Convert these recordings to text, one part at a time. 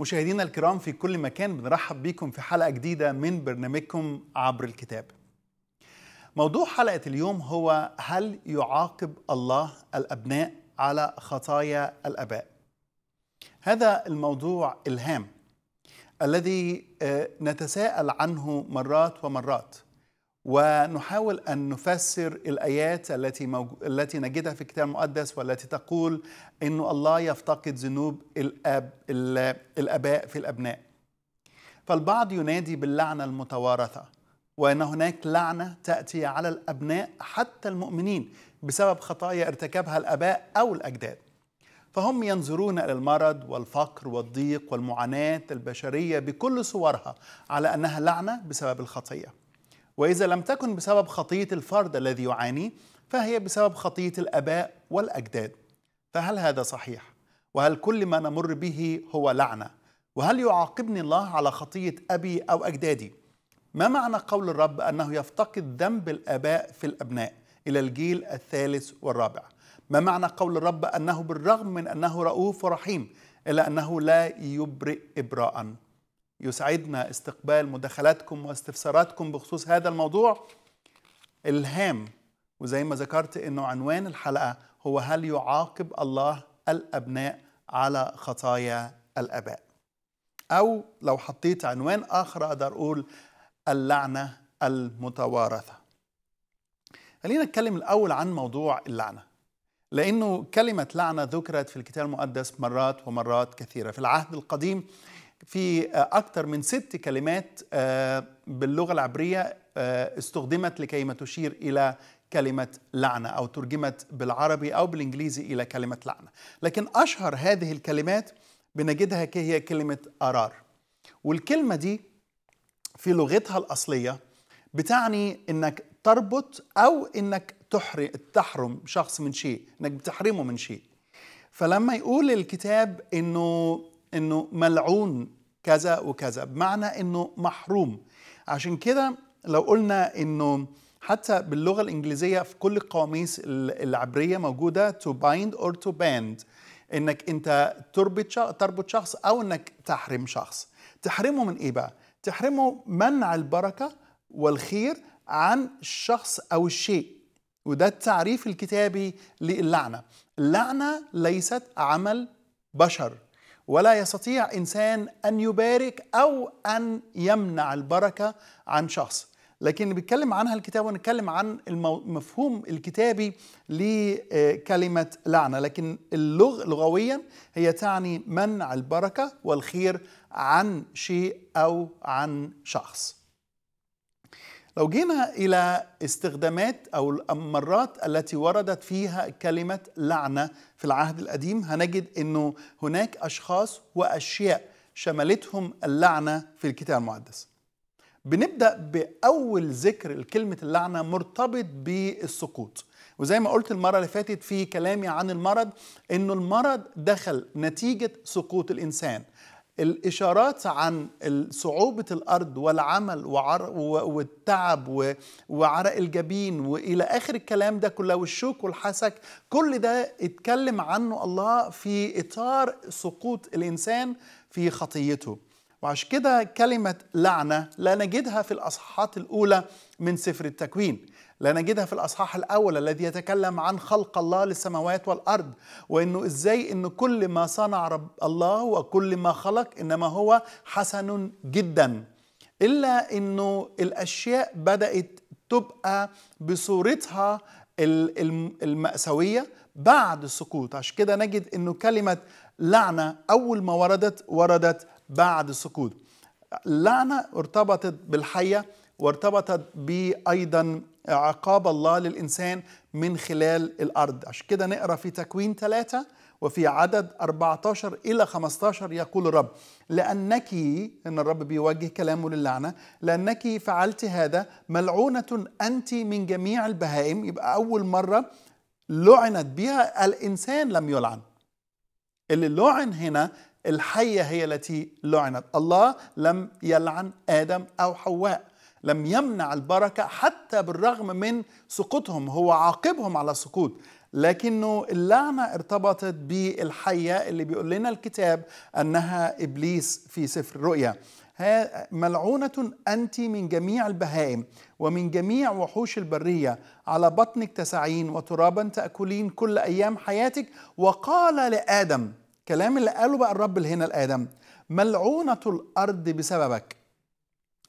مشاهدينا الكرام في كل مكان بنرحب بكم في حلقة جديدة من برنامجكم عبر الكتاب موضوع حلقة اليوم هو هل يعاقب الله الأبناء على خطايا الآباء هذا الموضوع الهام الذي آه، نتساءل عنه مرات ومرات ونحاول أن نفسر الآيات التي, موج... التي نجدها في الكتاب المقدس والتي تقول أن الله يفتقد ذنوب الأب... الآباء في الأبناء فالبعض ينادي باللعنة المتوارثة وأن هناك لعنة تأتي على الأبناء حتى المؤمنين بسبب خطايا ارتكبها الآباء أو الأجداد فهم ينظرون إلى المرض والفقر والضيق والمعاناة البشرية بكل صورها على أنها لعنة بسبب الخطية وإذا لم تكن بسبب خطية الفرد الذي يعاني فهي بسبب خطية الآباء والأجداد فهل هذا صحيح؟ وهل كل ما نمر به هو لعنة؟ وهل يعاقبني الله على خطية أبي أو أجدادي؟ ما معنى قول الرب أنه يفتقد ذنب الآباء في الأبناء إلى الجيل الثالث والرابع؟ ما معنى قول الرب أنه بالرغم من أنه رؤوف ورحيم إلا أنه لا يبرئ إبراءً؟ يسعدنا استقبال مداخلاتكم واستفساراتكم بخصوص هذا الموضوع الهام وزي ما ذكرت انه عنوان الحلقه هو هل يعاقب الله الابناء على خطايا الاباء او لو حطيت عنوان اخر اقدر اقول اللعنه المتوارثه خلينا نتكلم الاول عن موضوع اللعنه لانه كلمه لعنه ذكرت في الكتاب المقدس مرات ومرات كثيره في العهد القديم في آه، أكثر من ست كلمات آه، باللغة العبرية آه، استخدمت لكي ما تشير إلى كلمة لعنة أو ترجمت بالعربي أو بالإنجليزي إلى كلمة لعنة لكن أشهر هذه الكلمات بنجدها هي كلمة أرار والكلمة دي في لغتها الأصلية بتعني إنك تربط أو إنك تحرم شخص من شيء إنك بتحرمه من شيء فلما يقول الكتاب إنه انه ملعون كذا وكذا بمعنى انه محروم عشان كده لو قلنا انه حتى باللغه الانجليزيه في كل القواميس العبريه موجوده to bind or to band انك انت تربط تربط شخص او انك تحرم شخص تحرمه من ايه بقى تحرمه منع البركه والخير عن الشخص او الشيء وده التعريف الكتابي للعنه اللعنه ليست عمل بشر ولا يستطيع انسان ان يبارك او ان يمنع البركه عن شخص لكن بيتكلم عنها الكتاب ونتكلم عن المفهوم الكتابي لكلمه لعنه لكن اللغ لغويا هي تعني منع البركه والخير عن شيء او عن شخص لو جينا إلى استخدامات أو المرات التي وردت فيها كلمة لعنة في العهد القديم هنجد أنه هناك أشخاص وأشياء شملتهم اللعنة في الكتاب المقدس بنبدأ بأول ذكر لكلمة اللعنة مرتبط بالسقوط وزي ما قلت المرة اللي فاتت في كلامي عن المرض أنه المرض دخل نتيجة سقوط الإنسان الإشارات عن صعوبة الأرض والعمل والتعب وعرق الجبين وإلى آخر الكلام ده كله والشوك والحسك كل ده اتكلم عنه الله في إطار سقوط الإنسان في خطيته وعشان كده كلمة لعنة لا نجدها في الأصحاحات الأولى من سفر التكوين لنجدها في الأصحاح الأول الذي يتكلم عن خلق الله للسماوات والأرض وأنه إزاي أن كل ما صنع رب الله وكل ما خلق إنما هو حسن جدا إلا أنه الأشياء بدأت تبقى بصورتها المأساوية بعد السقوط عشان كده نجد أنه كلمة لعنة أول ما وردت وردت بعد السقوط اللعنة ارتبطت بالحية وارتبطت بأيضا عقاب الله للإنسان من خلال الأرض عشان كده نقرأ في تكوين ثلاثة وفي عدد 14 إلى 15 يقول الرب لأنك إن الرب بيوجه كلامه للعنة لأنك فعلت هذا ملعونة أنت من جميع البهائم يبقى أول مرة لعنت بها الإنسان لم يلعن اللي لعن هنا الحية هي التي لعنت الله لم يلعن آدم أو حواء لم يمنع البركة حتى بالرغم من سقوطهم هو عاقبهم على السقوط لكنه اللعنة ارتبطت بالحية اللي بيقول لنا الكتاب أنها إبليس في سفر الرؤيا ملعونة أنت من جميع البهائم ومن جميع وحوش البرية على بطنك تسعين وترابا تأكلين كل أيام حياتك وقال لآدم كلام اللي قاله بقى الرب هنا لآدم ملعونة الأرض بسببك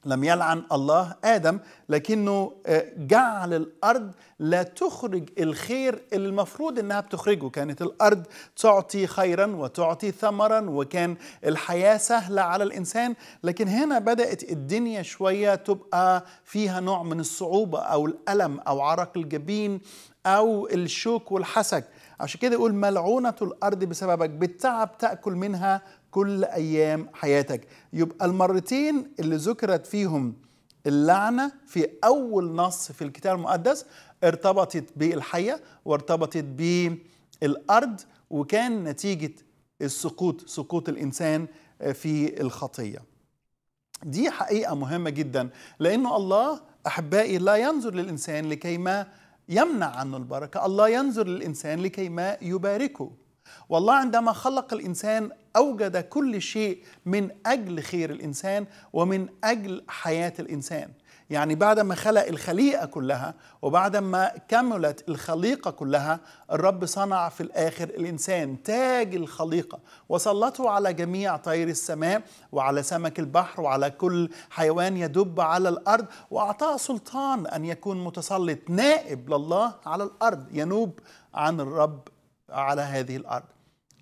لم يلعن الله آدم لكنه آه، جعل الأرض لا تخرج الخير اللي المفروض إنها بتخرجه كانت الأرض تعطي خيرا وتعطي ثمرا وكان الحياة سهلة على الإنسان لكن هنا بدأت الدنيا شوية تبقى فيها نوع من الصعوبة أو الألم أو عرق الجبين أو الشوك والحسك عشان كده يقول ملعونة الأرض بسببك بالتعب تأكل منها كل ايام حياتك يبقى المرتين اللي ذكرت فيهم اللعنه في اول نص في الكتاب المقدس ارتبطت بالحيه وارتبطت بالارض وكان نتيجه السقوط سقوط الانسان آه، في الخطيه دي حقيقه مهمه جدا لانه الله احبائي لا ينظر للانسان لكي ما يمنع عنه البركه الله ينظر للانسان لكي ما يباركه والله عندما خلق الانسان اوجد كل شيء من اجل خير الانسان ومن اجل حياه الانسان يعني بعد ما خلق الخليقه كلها وبعد ما كملت الخليقه كلها الرب صنع في الاخر الانسان تاج الخليقه وسلطه على جميع طير السماء وعلى سمك البحر وعلى كل حيوان يدب على الارض واعطاه سلطان ان يكون متسلط نائب لله على الارض ينوب عن الرب على هذه الارض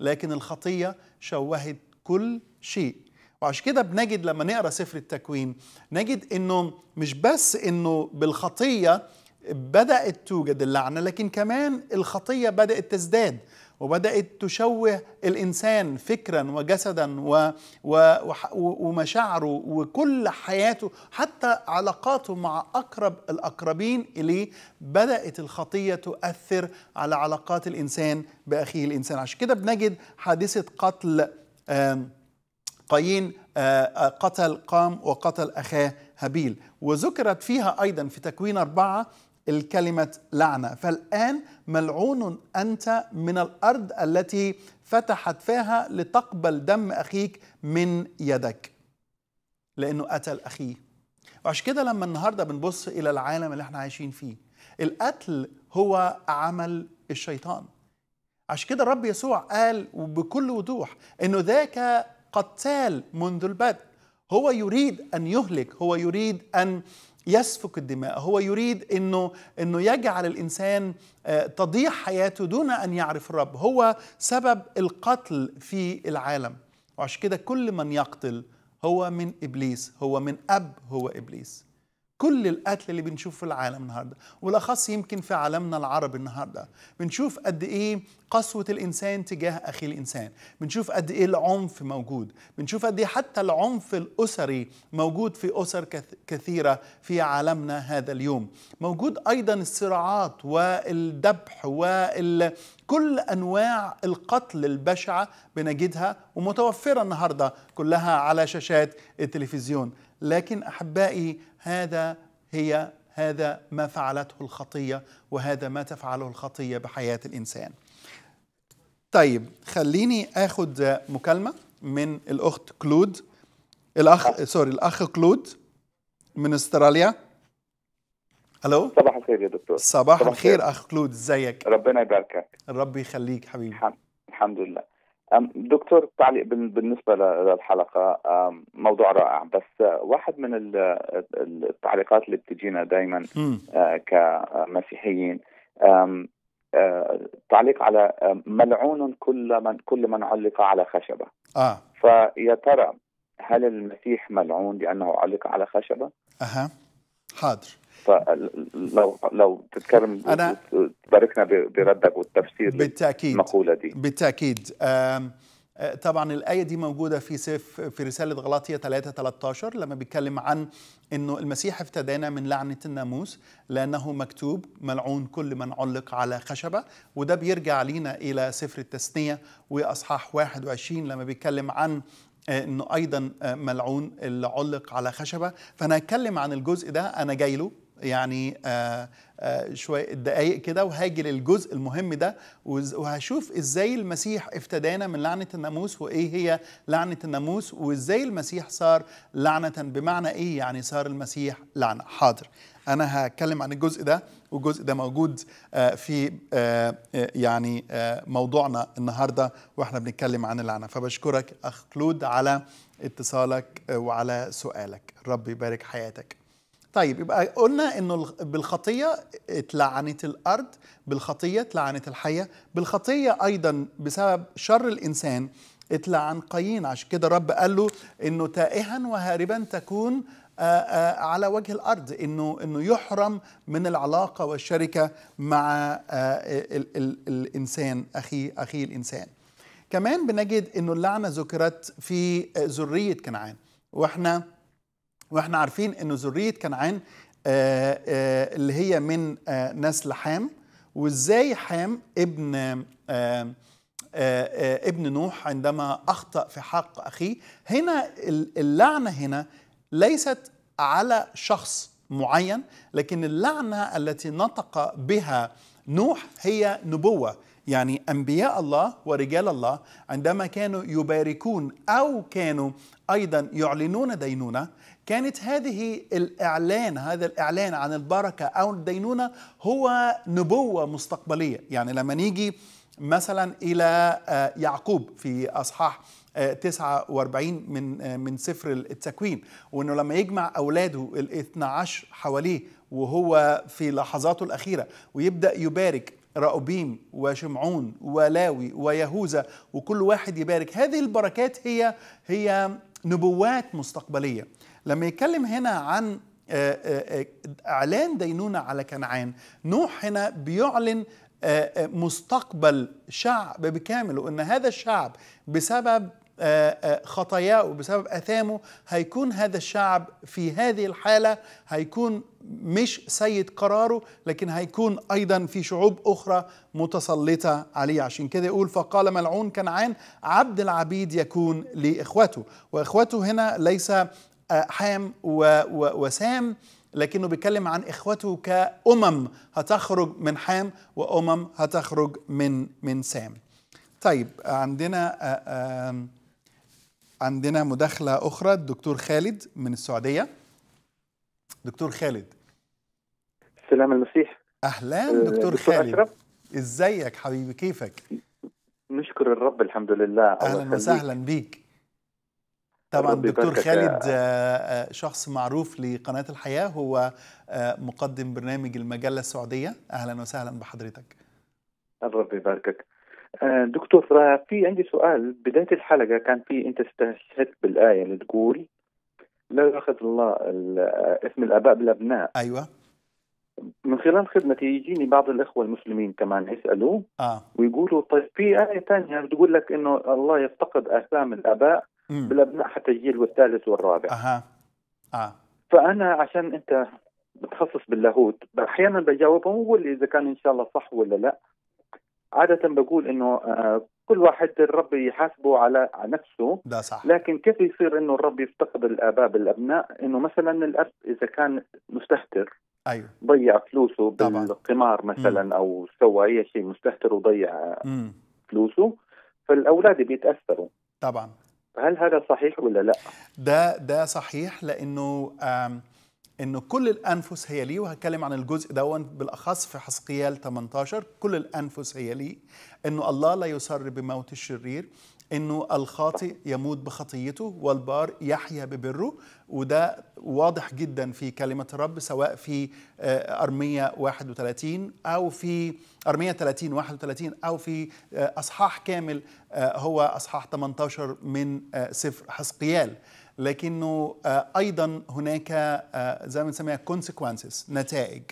لكن الخطيه شوهت كل شيء وعشان كده بنجد لما نقرا سفر التكوين نجد انه مش بس انه بالخطيه بدات توجد اللعنه لكن كمان الخطيه بدات تزداد وبدأت تشوه الإنسان فكرا وجسدا و و ومشاعره وكل حياته حتى علاقاته مع أقرب الأقربين إليه بدأت الخطية تؤثر على علاقات الإنسان بأخيه الإنسان عشان كده بنجد حادثة قتل قايين قتل قام وقتل أخاه هابيل وذكرت فيها أيضا في تكوين أربعة الكلمة لعنة فالآن ملعون أنت من الأرض التي فتحت فيها لتقبل دم أخيك من يدك لأنه قتل أخيه وعشان كده لما النهاردة بنبص إلى العالم اللي احنا عايشين فيه القتل هو عمل الشيطان عشان كده الرب يسوع قال وبكل وضوح انه ذاك قتال منذ البدء هو يريد ان يهلك هو يريد ان يسفك الدماء هو يريد انه انه يجعل الانسان آه، تضيع حياته دون ان يعرف الرب هو سبب القتل في العالم وعشان كده كل من يقتل هو من ابليس هو من اب هو ابليس كل القتل اللي بنشوفه في العالم النهارده وبالاخص يمكن في عالمنا العربي النهارده بنشوف قد ايه قسوه الانسان تجاه اخي الانسان بنشوف قد ايه العنف موجود بنشوف قد ايه حتى العنف الاسري موجود في اسر كثيره في عالمنا هذا اليوم موجود ايضا الصراعات والذبح وكل انواع القتل البشعه بنجدها ومتوفره النهارده كلها على شاشات التلفزيون لكن احبائي هذا هي هذا ما فعلته الخطيه وهذا ما تفعله الخطيه بحياه الانسان طيب خليني أخذ مكالمه من الاخت كلود الاخ سوري الاخ كلود من استراليا الو صباح الخير يا دكتور صباح, صباح الخير اخ كلود ازيك ربنا يباركك ربي يخليك حبيبي الحمد لله دكتور تعليق بالنسبه للحلقه موضوع رائع بس أه، واحد من التعليقات اللي بتجينا دائما أه، كمسيحيين أه، تعليق على ملعون كل من كل من علق على خشبه اه فيا ترى هل المسيح ملعون لانه علق على خشبه؟ اها حاضر فلو لو تتكلم أنا تباركنا بردك والتفسير بالتاكيد المقوله دي بالتاكيد آه، طبعا الآية دي موجودة في سيف في رسالة غلاطية 3 13 لما بيتكلم عن أنه المسيح افتدانا من لعنة الناموس لأنه مكتوب ملعون كل من علق على خشبة وده بيرجع لينا إلى سفر التثنية وأصحاح 21 لما بيتكلم عن آه، انه ايضا آه، ملعون اللي علق على خشبه فانا هتكلم عن الجزء ده انا جاي له يعني آآ آه، آآ آه، شوية دقايق كده وهاجي للجزء المهم ده وهشوف ازاي المسيح افتدانا من لعنة الناموس وايه هي لعنة الناموس وازاي المسيح صار لعنة بمعنى ايه يعني صار المسيح لعنة حاضر انا هتكلم عن الجزء ده والجزء ده موجود آه، في يعني موضوعنا النهارده واحنا بنتكلم عن اللعنه فبشكرك اخ كلود على اتصالك وعلى سؤالك رب يبارك حياتك طيب يبقى قلنا انه بالخطيه اتلعنت الارض بالخطيه اتلعنت الحيه بالخطيه ايضا بسبب شر الانسان اتلعن قايين عشان كده الرب قال له انه تائها وهاربا تكون على وجه الارض انه انه يحرم من العلاقه والشركه مع الـ الـ الانسان اخي اخي الانسان كمان بنجد انه اللعنه ذكرت في ذريه كنعان واحنا واحنا عارفين انه ذريه كنعان آه، آه، اللي هي من آه، نسل حام وازاي حام ابن ابن نوح عندما اخطا في حق اخيه هنا اللعنه هنا ليست على شخص معين لكن اللعنه التي نطق بها نوح هي نبوه يعني انبياء الله ورجال الله عندما كانوا يباركون او كانوا ايضا يعلنون دينونه كانت هذه الإعلان هذا الإعلان عن البركة أو الدينونة هو نبوة مستقبلية يعني لما نيجي مثلا إلى آه، يعقوب في أصحاح 49 آه، من آه، من سفر التكوين وانه لما يجمع اولاده ال 12 حواليه وهو في لحظاته الاخيره ويبدا يبارك رأوبيم وشمعون ولاوي ويهوذا وكل واحد يبارك هذه البركات هي هي نبوات مستقبليه لما يتكلم هنا عن آه، آه، آه، اعلان دينونه على كنعان نوح هنا بيعلن مستقبل شعب بكامل وان هذا الشعب بسبب خطاياه وبسبب اثامه هيكون هذا الشعب في هذه الحاله هيكون مش سيد قراره لكن هيكون ايضا في شعوب اخرى متسلطه عليه عشان كده يقول فقال ملعون كنعان عبد العبيد يكون لاخوته واخوته هنا ليس حام وسام لكنه بيتكلم عن اخوته كامم هتخرج من حام وامم هتخرج من من سام طيب عندنا عندنا مداخله اخرى الدكتور خالد من السعوديه دكتور خالد سلام المسيح اهلا آه، دكتور خالد ازيك حبيبي كيفك نشكر الرب الحمد لله اهلا وسهلا بيك طبعا دكتور خالد آه، آه، شخص معروف لقناة الحياة هو آه، مقدم برنامج المجلة السعودية أهلا وسهلا بحضرتك ربي يباركك دكتور في عندي سؤال بداية الحلقة كان في أنت استشهدت بالآية اللي تقول لا يأخذ الله اسم الآباء بالأبناء أيوه من خلال خدمتي يجيني بعض الاخوه المسلمين كمان يسالوه آه. ويقولوا طيب في ايه ثانيه بتقول لك انه الله يفتقد اثام الاباء بالابناء حتى الجيل والثالث والرابع اها اه فانا عشان انت متخصص باللاهوت احيانا بجاوبهم واقول اذا كان ان شاء الله صح ولا لا عاده بقول انه آه، كل واحد الرب يحاسبه على نفسه ده صح. لكن كيف يصير انه الرب يفتقد الاباء بالابناء انه مثلا الاب اذا كان مستهتر ايوه ضيع فلوسه بالقمار مثلا مم. او سوى اي شيء مستهتر وضيع مم. فلوسه فالاولاد بيتاثروا طبعا هل هذا صحيح ولا لا؟ ده ده صحيح لانه انه كل الانفس هي لي وهتكلم عن الجزء دون بالاخص في حسقيال 18 كل الانفس هي لي انه الله لا يسر بموت الشرير انه الخاطئ يموت بخطيته والبار يحيا ببره وده واضح جدا في كلمه الرب سواء في آه، ارميه 31 او في ارميه 30 31 او في آه، اصحاح كامل آه، هو اصحاح 18 من سفر حسقيال لكنه ايضا هناك زي ما بنسميها كونسيكونسز نتائج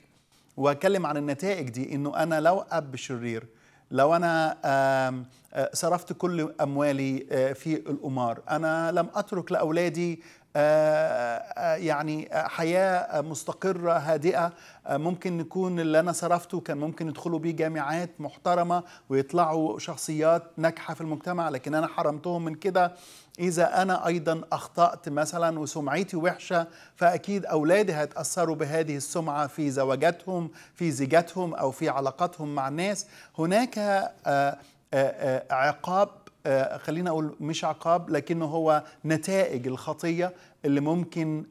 واتكلم عن النتائج دي انه انا لو اب شرير لو أنا آه، صرفت كل أموالي آه، في القمار أنا لم أترك لأولادي آه، يعني حياة مستقرة هادئة ممكن نكون اللي أنا صرفته كان ممكن يدخلوا بيه جامعات محترمة ويطلعوا شخصيات ناجحة في المجتمع لكن أنا حرمتهم من كده إذا أنا أيضا أخطأت مثلا وسمعتي وحشة فأكيد أولادي هيتأثروا بهذه السمعة في زواجاتهم في زيجاتهم أو في علاقاتهم مع الناس هناك آه، آه، آه، عقاب خلينا أقول مش عقاب لكنه هو نتائج الخطية اللي ممكن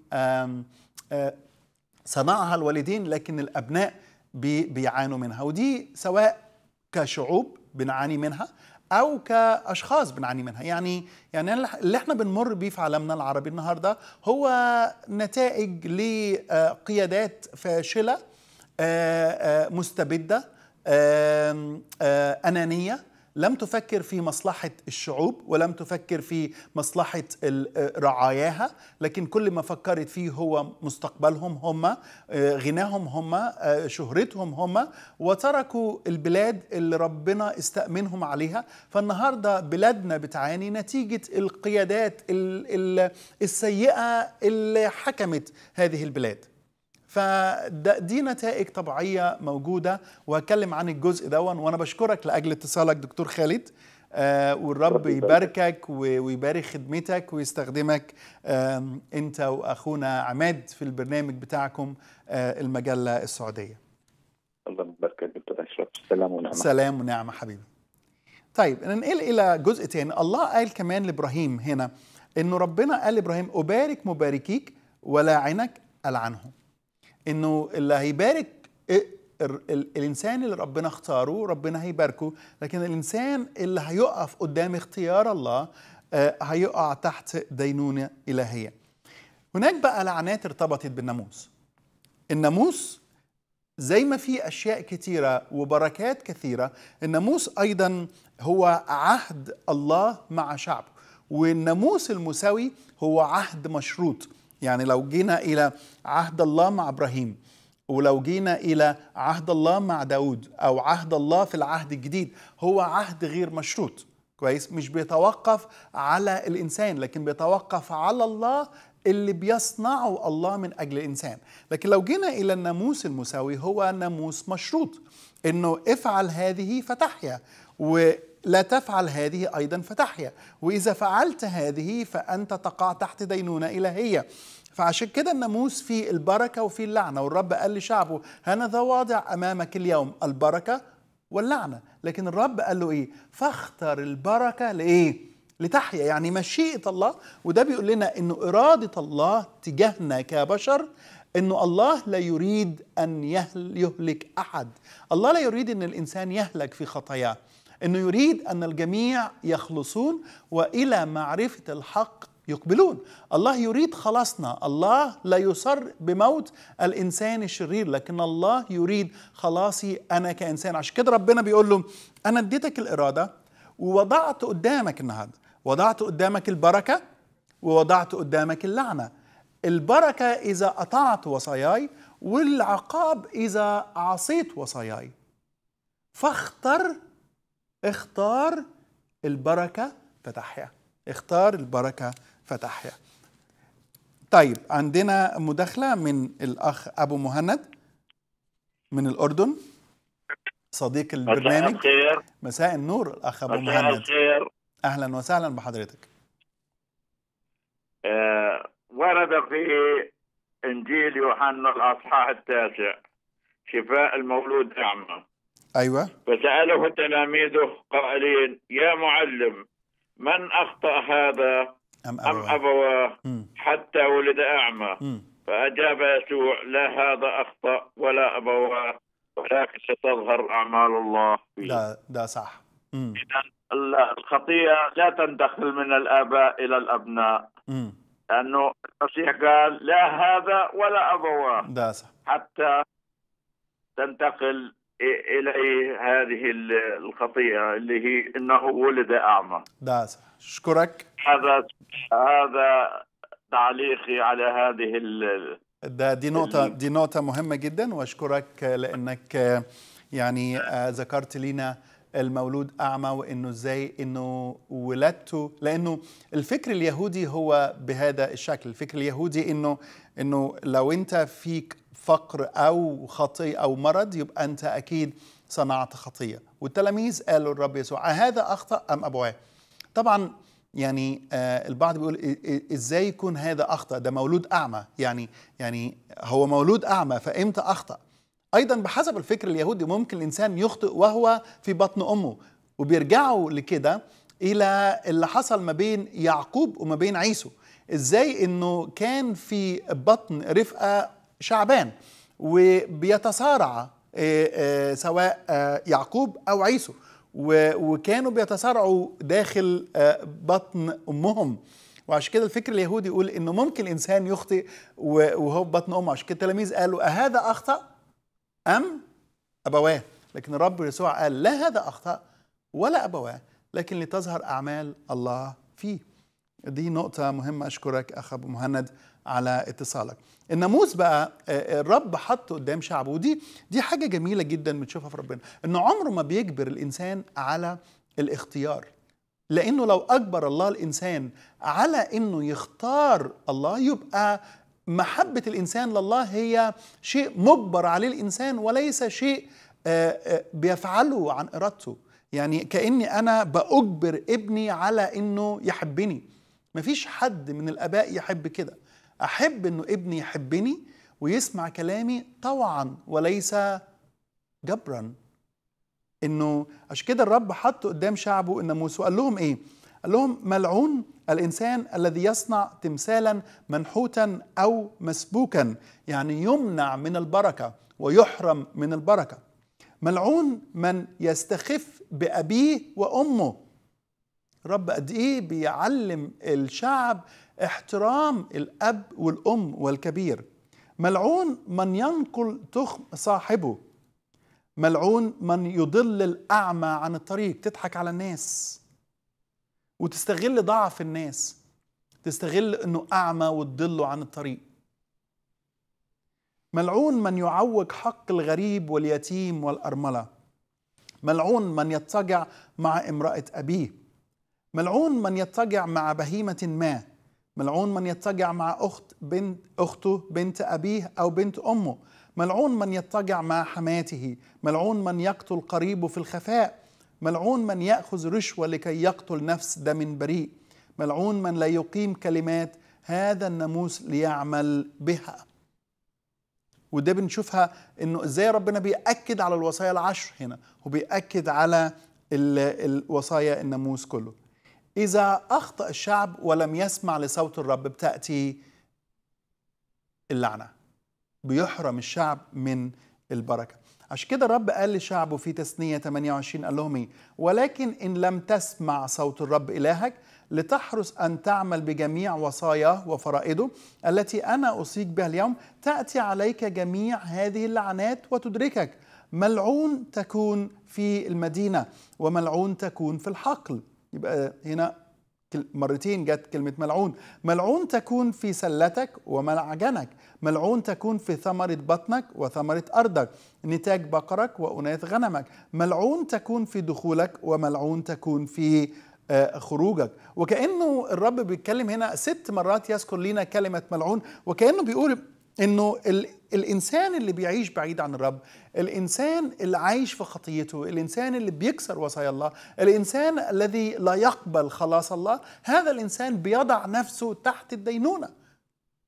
صنعها الوالدين لكن الأبناء بيعانوا منها ودي سواء كشعوب بنعاني منها او كاشخاص بنعاني منها يعني يعني اللي احنا بنمر بيه في عالمنا العربي النهارده هو نتائج لقيادات فاشله آه، آه، مستبده آه، انانيه لم تفكر في مصلحة الشعوب ولم تفكر في مصلحة آه، رعاياها لكن كل ما فكرت فيه هو مستقبلهم هم آه، غناهم هم آه، شهرتهم هم وتركوا البلاد اللي ربنا استأمنهم عليها فالنهاردة بلادنا بتعاني نتيجة القيادات السيئة اللي حكمت هذه البلاد فدي نتائج طبيعيه موجوده وهتكلم عن الجزء دون وانا بشكرك لاجل اتصالك دكتور خالد آه، والرب يباركك ويبارك خدمتك ويستخدمك انت واخونا عماد في البرنامج بتاعكم آه، المجله السعوديه. الله يباركك دكتور اشرف سلام ونعمه. سلام ونعمه حبيبي. طيب ننقل الى جزء تاني الله قال كمان لابراهيم هنا انه ربنا قال لابراهيم ابارك مباركيك ولاعنك العنهم. انه اللي هيبارك الانسان اللي ربنا اختاره ربنا هيباركه لكن الانسان اللي هيقف قدام اختيار الله آه، هيقع تحت دينونه الهيه هناك بقى لعنات ارتبطت بالناموس الناموس زي ما في اشياء كثيره وبركات كثيره الناموس ايضا هو عهد الله مع شعبه والناموس المساوي هو عهد مشروط يعني لو جينا إلى عهد الله مع إبراهيم ولو جينا إلى عهد الله مع داود أو عهد الله في العهد الجديد هو عهد غير مشروط كويس مش بيتوقف على الإنسان لكن بيتوقف على الله اللي بيصنعه الله من أجل الإنسان لكن لو جينا إلى الناموس المساوي هو ناموس مشروط إنه افعل هذه فتحيا و لا تفعل هذه أيضا فتحيا وإذا فعلت هذه فأنت تقع تحت دينونة إلهية فعشان كده الناموس في البركة وفي اللعنة والرب قال لشعبه هذا واضع أمامك اليوم البركة واللعنة لكن الرب قال له إيه فاختر البركة لإيه لتحيا يعني مشيئة الله وده بيقول لنا إنه إرادة الله تجاهنا كبشر انه الله لا يريد ان يهلك احد الله لا يريد ان الانسان يهلك في خطاياه انه يريد ان الجميع يخلصون والى معرفه الحق يقبلون الله يريد خلاصنا الله لا يصر بموت الانسان الشرير لكن الله يريد خلاصي انا كانسان عشان كده ربنا بيقول له انا اديتك الاراده ووضعت قدامك النهارده وضعت قدامك البركه ووضعت قدامك اللعنه البركه اذا اطعت وصاياي والعقاب اذا عصيت وصاياي فاختر اختار البركة فتحيا اختار البركة فتحيا طيب عندنا مداخلة من الأخ أبو مهند من الأردن صديق البرنامج مساء مساء النور الأخ أبو مهند الخير. أهلا وسهلا بحضرتك آه، ورد في إنجيل يوحنا الأصحاح التاسع شفاء المولود أعمى أيوة فسأله تلاميذه قائلين يا معلم من أخطأ هذا أم أبواه, أم أبواه حتى ولد أعمى م. فأجاب يسوع لا هذا أخطأ ولا أبواه ولكن ستظهر أعمال الله فيه لا ده صح إذا الخطيئة لا تندخل من الآباء إلى الأبناء م. لأنه المسيح قال لا هذا ولا أبواه حتى تنتقل اليه إيه هذه الخطيئه اللي هي انه ولد اعمى. ده اشكرك. هذا هذا تعليقي على هذه ال ده دي نقطة دي نقطة مهمة جدا واشكرك لانك يعني آه، ذكرت لينا المولود اعمى وانه ازاي انه ولادته لانه الفكر اليهودي هو بهذا الشكل، الفكر اليهودي انه انه لو انت فيك فقر أو خطية أو مرض يبقى أنت أكيد صنعت خطية والتلاميذ قالوا الرب يسوع أهذا أخطأ أم أبواه طبعا يعني آه البعض بيقول ازاي يكون هذا اخطا ده مولود اعمى يعني يعني هو مولود اعمى فامتى اخطا ايضا بحسب الفكر اليهودي ممكن الانسان يخطئ وهو في بطن امه وبيرجعوا لكده الى اللي حصل ما بين يعقوب وما بين عيسو ازاي انه كان في بطن رفقه شعبان وبيتصارع آه، آه، سواء آه، يعقوب او عيسو وكانوا بيتصارعوا داخل بطن امهم وعشان كده الفكر اليهودي يقول انه ممكن الانسان يخطئ وهو في بطن امه عشان كده التلاميذ قالوا اهذا اخطا ام ابواه لكن الرب يسوع قال لا هذا اخطا ولا ابواه لكن لتظهر اعمال الله فيه دي نقطه مهمه اشكرك اخ ابو مهند على اتصالك الناموس بقى آه، آه، الرب حطه قدام شعبه ودي دي حاجه جميله جدا بنشوفها في ربنا انه عمره ما بيجبر الانسان على الاختيار لانه لو اجبر الله الانسان على انه يختار الله يبقى محبه الانسان لله هي شيء مجبر عليه الانسان وليس شيء آه، بيفعله عن ارادته يعني كاني انا باجبر ابني على انه يحبني مفيش حد من الاباء يحب كده احب انه ابني يحبني ويسمع كلامي طوعا وليس جبرا انه عشان كده الرب حط قدام شعبه الناموس وقال لهم ايه قال لهم ملعون الانسان الذي يصنع تمثالا منحوتا او مسبوكا يعني يمنع من البركه ويحرم من البركه ملعون من يستخف بابيه وامه رب قد ايه بيعلم الشعب احترام الأب والأم والكبير ملعون من ينقل تخم صاحبه ملعون من يضل الأعمى عن الطريق تضحك على الناس وتستغل ضعف الناس تستغل أنه أعمى وتضله عن الطريق ملعون من يعوج حق الغريب واليتيم والأرملة ملعون من يضطجع مع امرأة أبيه ملعون من يضطجع مع بهيمة ما ملعون من يضطجع مع أخت بنت أخته بنت أبيه أو بنت أمه ملعون من يضطجع مع حماته ملعون من يقتل قريبه في الخفاء ملعون من يأخذ رشوة لكي يقتل نفس دم بريء ملعون من لا يقيم كلمات هذا الناموس ليعمل بها وده بنشوفها انه ازاي ربنا بيأكد على الوصايا العشر هنا وبيأكد على الوصايا الناموس كله إذا أخطأ الشعب ولم يسمع لصوت الرب بتأتي اللعنة بيحرم الشعب من البركة عشان كده الرب قال لشعبه في تسنية 28 قال لهم إيه ولكن إن لم تسمع صوت الرب إلهك لتحرص أن تعمل بجميع وصاياه وفرائده التي أنا أصيك بها اليوم تأتي عليك جميع هذه اللعنات وتدركك ملعون تكون في المدينة وملعون تكون في الحقل يبقى هنا مرتين جت كلمة ملعون ملعون تكون في سلتك وملعجنك ملعون تكون في ثمرة بطنك وثمرة أرضك نتاج بقرك وأناث غنمك ملعون تكون في دخولك وملعون تكون في آه، خروجك وكأنه الرب بيتكلم هنا ست مرات يذكر لنا كلمة ملعون وكأنه بيقول انه الانسان اللي بيعيش بعيد عن الرب الانسان اللي عايش في خطيته الانسان اللي بيكسر وصايا الله الانسان الذي لا يقبل خلاص الله هذا الانسان بيضع نفسه تحت الدينونه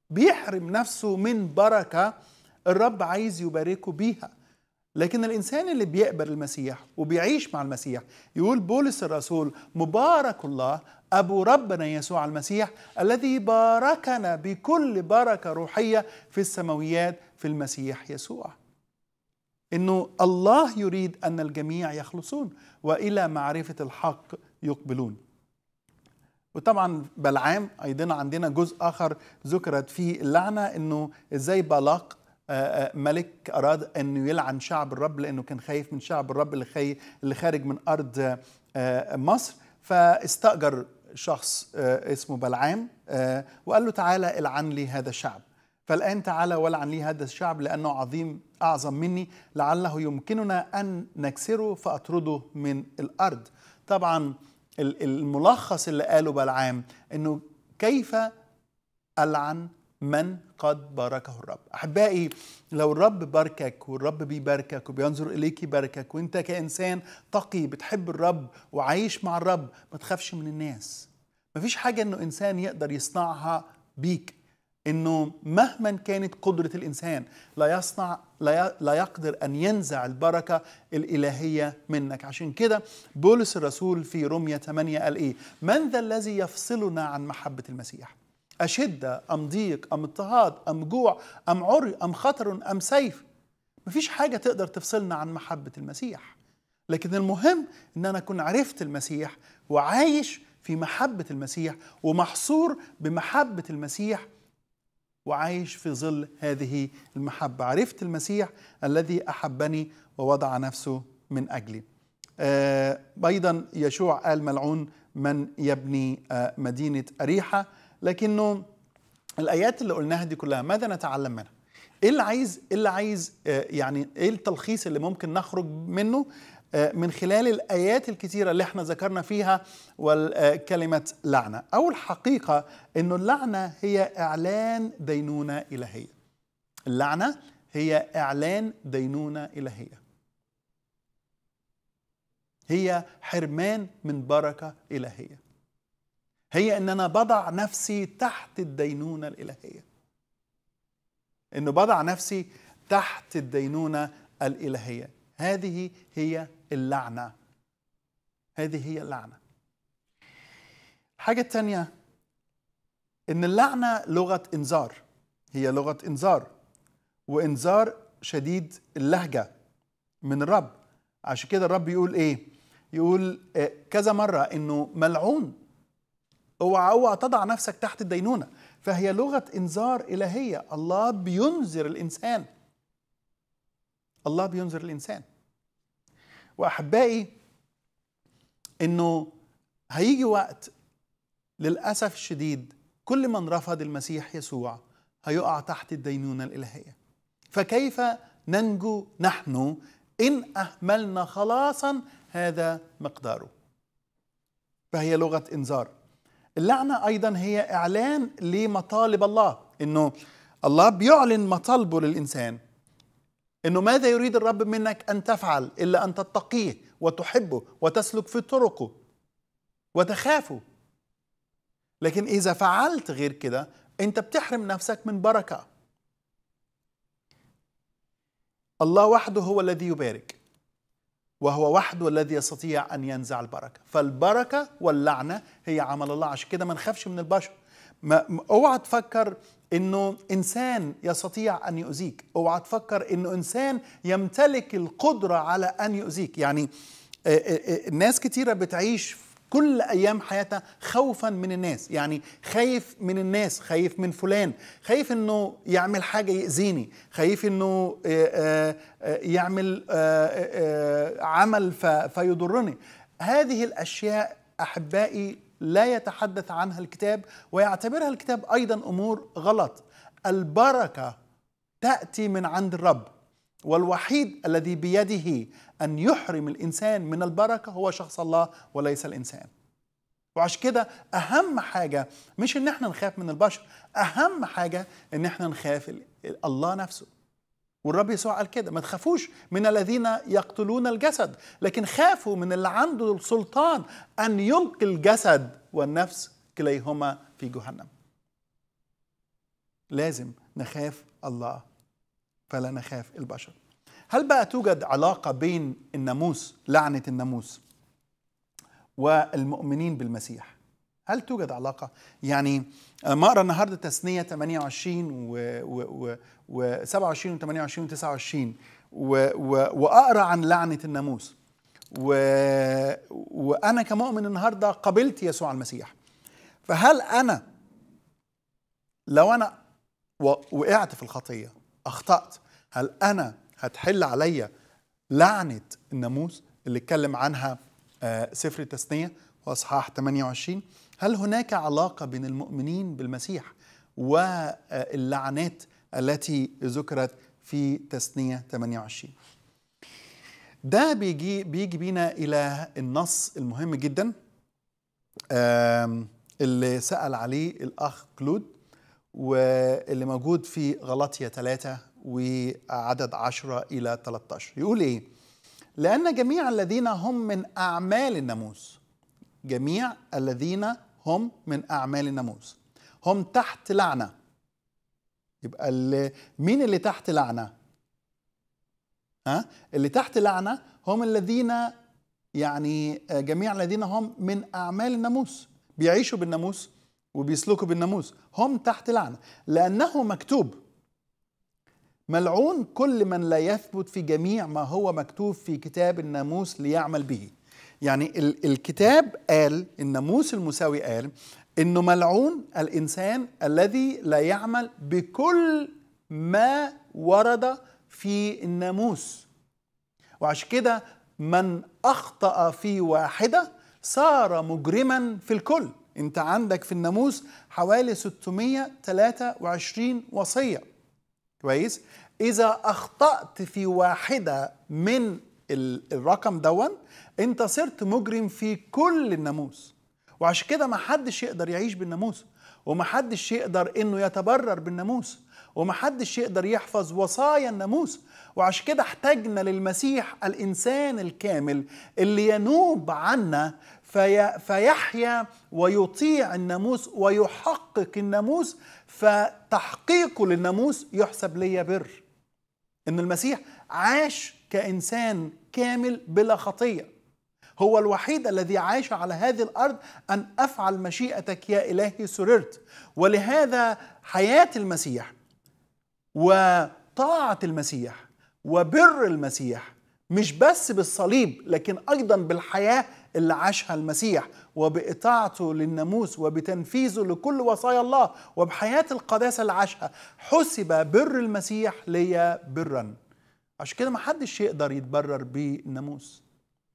بيحرم نفسه من بركه الرب عايز يباركه بيها لكن الانسان اللي بيقبل المسيح وبيعيش مع المسيح يقول بولس الرسول مبارك الله أبو ربنا يسوع المسيح الذي باركنا بكل بركة روحية في السماويات في المسيح يسوع إنه الله يريد أن الجميع يخلصون وإلى معرفة الحق يقبلون وطبعا بلعام أيضا عندنا جزء آخر ذكرت فيه اللعنة إنه إزاي بلاق آه، آه، ملك أراد أنه يلعن شعب الرب لأنه كان خايف من شعب الرب اللي خارج من أرض آه، مصر فاستأجر شخص آه، اسمه بلعام آه، وقال له تعالى العن لي هذا الشعب فالآن تعالى والعن لي هذا الشعب لأنه عظيم أعظم مني لعله يمكننا أن نكسره فأطرده من الأرض طبعا الملخص اللي قاله بلعام أنه كيف ألعن من قد باركه الرب احبائي لو الرب باركك والرب بيباركك وبينظر اليك يباركك وانت كانسان تقي بتحب الرب وعايش مع الرب ما تخافش من الناس مفيش حاجه انه انسان يقدر يصنعها بيك انه مهما كانت قدره الانسان لا يصنع لا, لا يقدر ان ينزع البركه الالهيه منك عشان كده بولس الرسول في رميه 8 قال ايه من ذا الذي يفصلنا عن محبه المسيح أشدة أم ضيق أم اضطهاد أم جوع أم عري أم خطر أم سيف مفيش حاجة تقدر تفصلنا عن محبة المسيح لكن المهم أن أنا أكون عرفت المسيح وعايش في محبة المسيح ومحصور بمحبة المسيح وعايش في ظل هذه المحبة عرفت المسيح الذي أحبني ووضع نفسه من أجلي آه، أيضا يشوع قال ملعون من يبني آه، مدينة أريحة لكنه الايات اللي قلناها دي كلها ماذا نتعلم منها ايه اللي عايز ايه اللي عايز آه، يعني ايه التلخيص اللي ممكن نخرج منه آه، من خلال الايات الكثيره اللي احنا ذكرنا فيها وكلمه لعنه اول حقيقه انه اللعنه هي اعلان دينونه الهيه اللعنه هي اعلان دينونه الهيه هي حرمان من بركه الهيه هي ان انا بضع نفسي تحت الدينونه الالهيه انه بضع نفسي تحت الدينونه الالهيه هذه هي اللعنه هذه هي اللعنه الحاجه الثانيه ان اللعنه لغه انذار هي لغه انذار وانذار شديد اللهجه من الرب عشان كده الرب يقول ايه يقول إيه؟ كذا مره انه ملعون اوعى اوعى تضع نفسك تحت الدينونه فهي لغه انذار الهيه الله بينذر الانسان الله بينذر الانسان واحبائي انه هيجي وقت للاسف الشديد كل من رفض المسيح يسوع هيقع تحت الدينونه الالهيه فكيف ننجو نحن ان اهملنا خلاصا هذا مقداره فهي لغه انذار اللعنة أيضا هي إعلان لمطالب الله إنه الله بيعلن مطالبه للإنسان إنه ماذا يريد الرب منك أن تفعل إلا أن تتقيه وتحبه وتسلك في طرقه وتخافه لكن إذا فعلت غير كده أنت بتحرم نفسك من بركة الله وحده هو الذي يبارك وهو وحده الذي يستطيع أن ينزع البركة فالبركة واللعنة هي عمل الله عشان كده ما نخافش من البشر ما اوعى تفكر انه انسان يستطيع ان يؤذيك اوعى تفكر انه انسان يمتلك القدره على ان يؤذيك يعني آه، آه، آه، ناس كتيره بتعيش كل ايام حياتها خوفا من الناس يعني خايف من الناس خايف من فلان خايف انه يعمل حاجه ياذيني خايف انه آه، آه، آه، يعمل عمل فيضرني هذه الاشياء احبائي لا يتحدث عنها الكتاب ويعتبرها الكتاب ايضا امور غلط البركه تاتي من عند الرب والوحيد الذي بيده أن يحرم الإنسان من البركة هو شخص الله وليس الإنسان وعشان كده أهم حاجة مش إن احنا نخاف من البشر أهم حاجة إن احنا نخاف الله نفسه والرب يسوع قال كده ما تخافوش من الذين يقتلون الجسد لكن خافوا من اللي عنده السلطان أن يلقي الجسد والنفس كليهما في جهنم لازم نخاف الله فلا نخاف البشر هل بقى توجد علاقة بين الناموس لعنة الناموس والمؤمنين بالمسيح هل توجد علاقة؟ يعني آه، ما أقرأ النهاردة تسنية 28 و, و, 27 و 28 و 29 و, و, وأقرأ عن لعنة الناموس و, وأنا كمؤمن النهاردة قبلت يسوع المسيح فهل أنا لو أنا وقعت في الخطية أخطأت هل أنا هتحل عليا لعنة الناموس اللي اتكلم عنها آه، سفر التثنية وأصحاح 28 هل هناك علاقة بين المؤمنين بالمسيح واللعنات التي ذكرت في تثنية 28 ده بيجي بيجي بينا إلى النص المهم جدا اللي سأل عليه الأخ كلود واللي موجود في غلطية 3 وعدد 10 إلى 13 يقول إيه؟ لأن جميع الذين هم من أعمال الناموس جميع الذين هم من أعمال الناموس هم تحت لعنة يبقى مين اللي تحت لعنة؟ ها؟ اللي تحت لعنة هم الذين يعني آه، جميع الذين هم من أعمال الناموس بيعيشوا بالناموس وبيسلكوا بالناموس هم تحت لعنة لأنه مكتوب ملعون كل من لا يثبت في جميع ما هو مكتوب في كتاب الناموس ليعمل به يعني ال الكتاب قال الناموس المساوي قال انه ملعون الانسان الذي لا يعمل بكل ما ورد في الناموس وعشان كده من اخطا في واحده صار مجرما في الكل انت عندك في الناموس حوالي 623 وصيه كويس اذا اخطات في واحده من الرقم دون انت صرت مجرم في كل الناموس وعشان كده ما حدش يقدر يعيش بالناموس وما حدش يقدر انه يتبرر بالناموس وما حدش يقدر يحفظ وصايا الناموس وعشان كده احتاجنا للمسيح الانسان الكامل اللي ينوب عنا في فيحيا ويطيع الناموس ويحقق الناموس فتحقيقه للناموس يحسب لي بر ان المسيح عاش كانسان كامل بلا خطيه هو الوحيد الذي عاش على هذه الارض ان افعل مشيئتك يا الهي سررت ولهذا حياه المسيح وطاعه المسيح وبر المسيح مش بس بالصليب لكن ايضا بالحياه اللي عاشها المسيح وبإطاعته للناموس وبتنفيذه لكل وصايا الله وبحياة القداسة اللي عاشها حسب بر المسيح ليا برا عشان كده محدش يقدر يتبرر بالناموس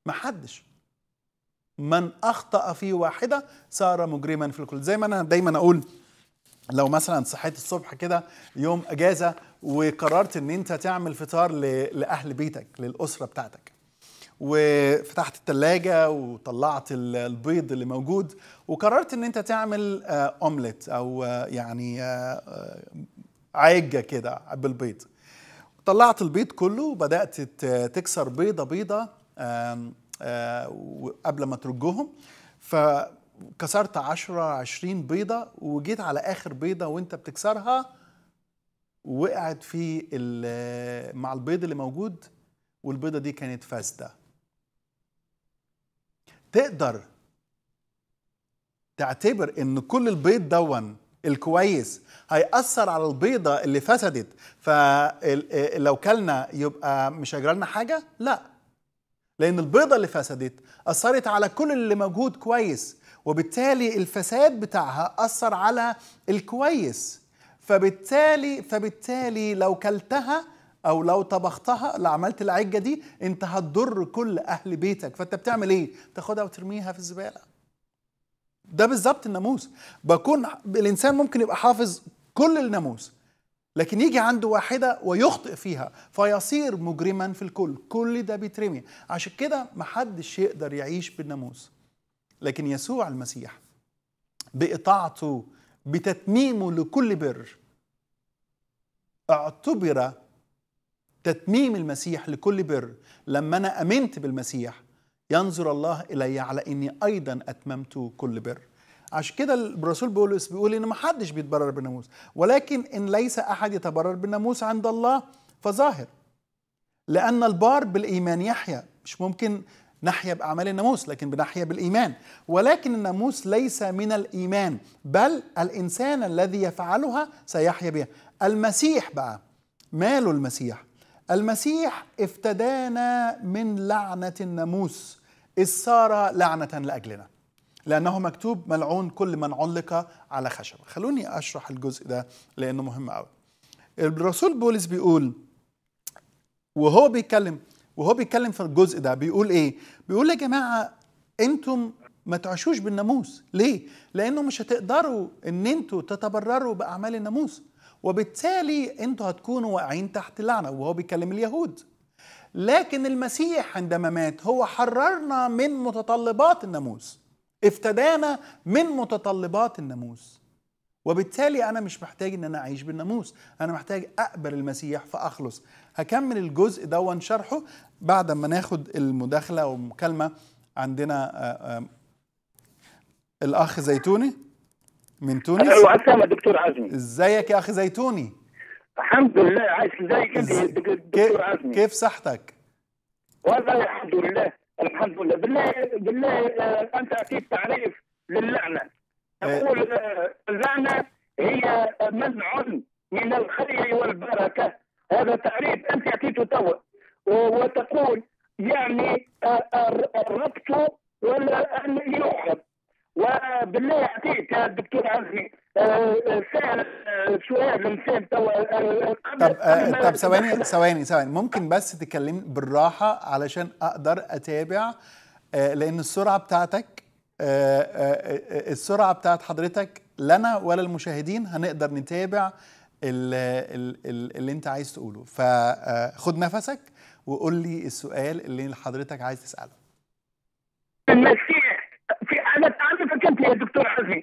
محدش من أخطأ في واحدة صار مجرما في الكل زي ما أنا دايما أقول لو مثلا صحيت الصبح كده يوم اجازه وقررت ان انت تعمل فطار لاهل بيتك للاسره بتاعتك وفتحت التلاجة وطلعت البيض اللي موجود وقررت ان انت تعمل اومليت آه، او آه، يعني آه، عجة كده بالبيض طلعت البيض كله وبدأت تكسر بيضة بيضة قبل ما ترجهم فكسرت 10 20 بيضة وجيت على آخر بيضة وانت بتكسرها وقعت في مع البيض اللي موجود والبيضة دي كانت فاسدة تقدر تعتبر ان كل البيض دون الكويس هيأثر على البيضة اللي فسدت فلو كلنا يبقى مش هيجرى لنا حاجة؟ لا لأن البيضة اللي فسدت أثرت على كل اللي موجود كويس وبالتالي الفساد بتاعها أثر على الكويس فبالتالي فبالتالي لو كلتها او لو طبختها لو عملت العجه دي انت هتضر كل اهل بيتك فانت بتعمل ايه تاخدها وترميها في الزباله ده بالظبط الناموس بكون الانسان ممكن يبقى حافظ كل الناموس لكن يجي عنده واحده ويخطئ فيها فيصير مجرما في الكل كل ده بيترمي عشان كده محدش يقدر يعيش بالناموس لكن يسوع المسيح بإطاعته بتتميمه لكل بر اعتبر تتميم المسيح لكل بر لما أنا أمنت بالمسيح ينظر الله إلي على إني أيضا أتممت كل بر عشان كده الرسول بولس بيقول إن ما حدش بيتبرر بالناموس ولكن إن ليس أحد يتبرر بالناموس عند الله فظاهر لأن البار بالإيمان يحيا مش ممكن نحيا بأعمال الناموس لكن بنحيا بالإيمان ولكن الناموس ليس من الإيمان بل الإنسان الذي يفعلها سيحيا بها المسيح بقى ماله المسيح المسيح افتدانا من لعنة الناموس إذ صار لعنة لأجلنا لأنه مكتوب ملعون كل من علق على خشبة خلوني أشرح الجزء ده لأنه مهم قوي الرسول بولس بيقول وهو بيتكلم وهو بيتكلم في الجزء ده بيقول ايه بيقول يا جماعه انتم ما تعيشوش بالناموس ليه لانه مش هتقدروا ان انتم تتبرروا باعمال الناموس وبالتالي انتوا هتكونوا واقعين تحت لعنه وهو بيكلم اليهود لكن المسيح عندما مات هو حررنا من متطلبات الناموس افتدانا من متطلبات الناموس وبالتالي انا مش محتاج ان انا اعيش بالناموس انا محتاج اقبل المسيح فاخلص هكمل الجزء ده شرحه بعد ما ناخد المداخله والمكالمه عندنا آه، آه، الاخ زيتوني من تونس وعسام دكتور عزمي ازيك يا اخي زيتوني الحمد لله عايش ازيك انت دكتور عزمي كيف صحتك والله الحمد لله الحمد لله بالله بالله آه، انت اكيد تعريف للعنه آه. اقول اللعنه آه، هي منع من الخير والبركه هذا تعريف انت اتيت توا وتقول يعني الربط ولا ان يؤخذ وبالله يعطيك يا دكتور عزمي آه، آه، آه، سؤال طب طب ثواني ثواني ثواني ممكن بس تكلمني بالراحه علشان اقدر اتابع لان السرعه بتاعتك السرعه بتاعت حضرتك لنا ولا المشاهدين هنقدر نتابع اللي, اللي انت عايز تقوله فخد نفسك وقول لي السؤال اللي حضرتك عايز تساله انت يا دكتور عزيز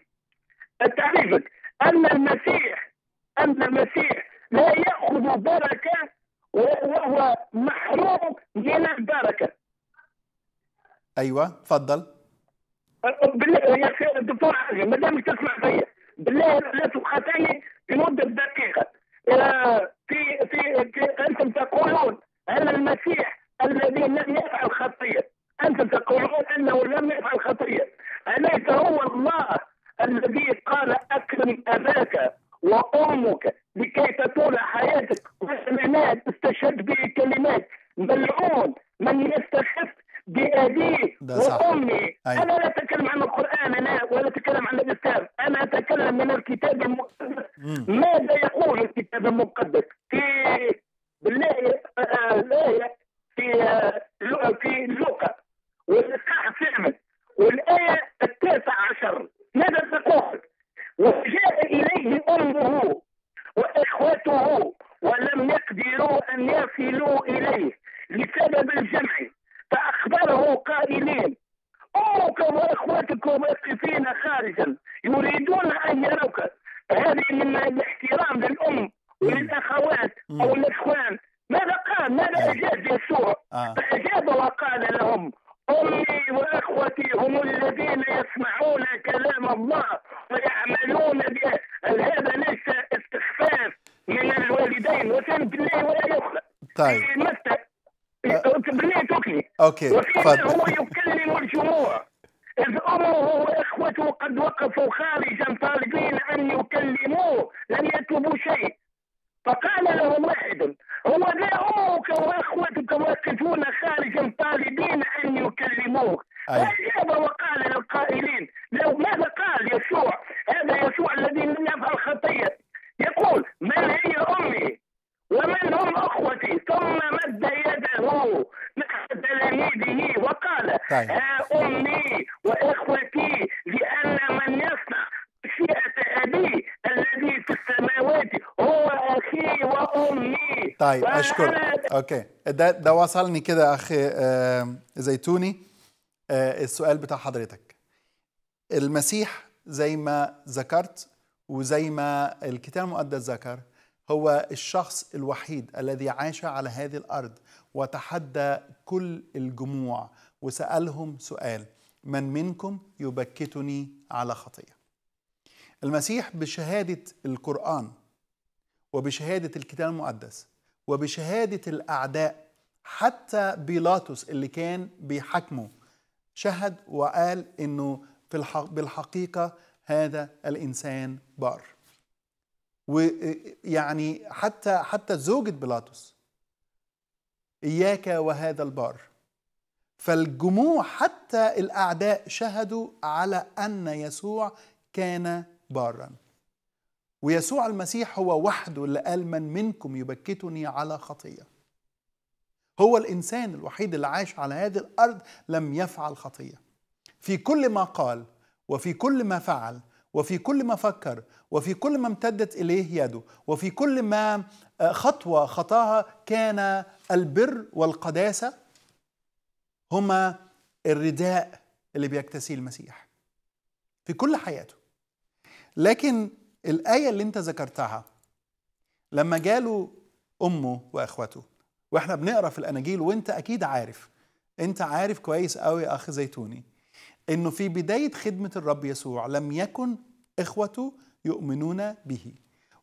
تعريفك أن المسيح أن المسيح لا يأخذ بركة وهو محروم من البركة أيوة تفضل يا دكتور عزيز ما دامك تسمع فيا بالله لا تخاطيني لمدة دقيقة آه، في في أنتم تقولون أن المسيح الذي لم يفعل خطية أنتم تقولون أنه لم يفعل خطية ألاك هو الله الذي قال أكرم أباك وأمك لكي تطول حياتك والمعنات استشهد به كلمات ملعون من يستخف بأبيه وأمي أيوة. أنا لا أتكلم عن القرآن أنا ولا أتكلم عن الإسلام أنا أتكلم من الكتاب المقدس ماذا يقول الكتاب المقدس في بالله آه، آه، الآية في آه، في لوقا والإصحاح الثامن والآية التاسع عشر ماذا تقول وجاء إليه أمه وإخوته ولم يقدروا أن يصلوا إليه لسبب الجمع فأخبره قائلين أمك وإخوتك واقفين خارجا يريدون أن يروك Fad. اوكي ده ده وصلني كده اخي زيتوني آه، السؤال بتاع حضرتك المسيح زي ما ذكرت وزي ما الكتاب المقدس ذكر هو الشخص الوحيد الذي عاش على هذه الارض وتحدى كل الجموع وسالهم سؤال من منكم يبكتني على خطيه المسيح بشهاده القران وبشهاده الكتاب المقدس وبشهادة الأعداء حتى بيلاطس اللي كان بيحاكمه شهد وقال إنه في بالحقيقة هذا الإنسان بار ويعني حتى حتى زوجة بيلاطس إياك وهذا البار فالجموع حتى الأعداء شهدوا على أن يسوع كان بارا ويسوع المسيح هو وحده اللي قال من منكم يبكتني على خطيه هو الانسان الوحيد اللي عاش على هذه الارض لم يفعل خطيه في كل ما قال وفي كل ما فعل وفي كل ما فكر وفي كل ما امتدت اليه يده وفي كل ما آه، خطوه خطاها كان البر والقداسه هما الرداء اللي بيكتسيه المسيح في كل حياته لكن الآية اللي أنت ذكرتها لما جاله أمه وإخوته وإحنا بنقرأ في الأناجيل وأنت أكيد عارف أنت عارف كويس قوي أخ زيتوني إنه في بداية خدمة الرب يسوع لم يكن إخوته يؤمنون به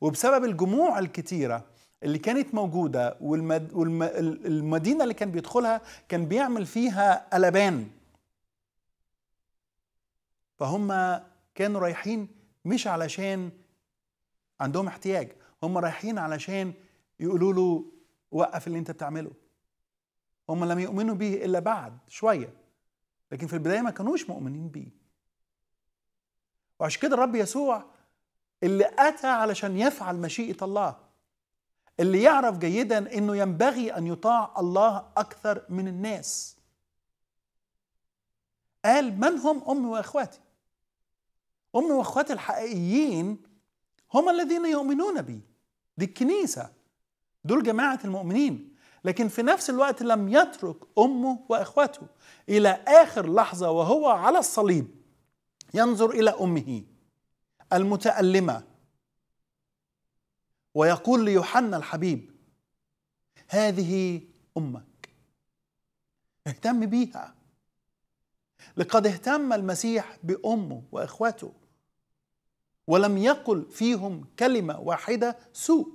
وبسبب الجموع الكتيرة اللي كانت موجودة والمدينة اللي كان بيدخلها كان بيعمل فيها قلبان فهم كانوا رايحين مش علشان عندهم احتياج هم رايحين علشان يقولوا له وقف اللي انت بتعمله هم لم يؤمنوا به الا بعد شويه لكن في البدايه ما كانوش مؤمنين به وعشان كده الرب يسوع اللي اتى علشان يفعل مشيئه الله اللي يعرف جيدا انه ينبغي ان يطاع الله اكثر من الناس قال من هم امي واخواتي امي واخواتي الحقيقيين هم الذين يؤمنون بي دي الكنيسة دول جماعة المؤمنين لكن في نفس الوقت لم يترك أمه وإخوته إلى آخر لحظة وهو على الصليب ينظر إلى أمه المتألمة ويقول ليوحنا الحبيب هذه أمك اهتم بيها لقد اهتم المسيح بأمه وإخوته ولم يقل فيهم كلمه واحده سوء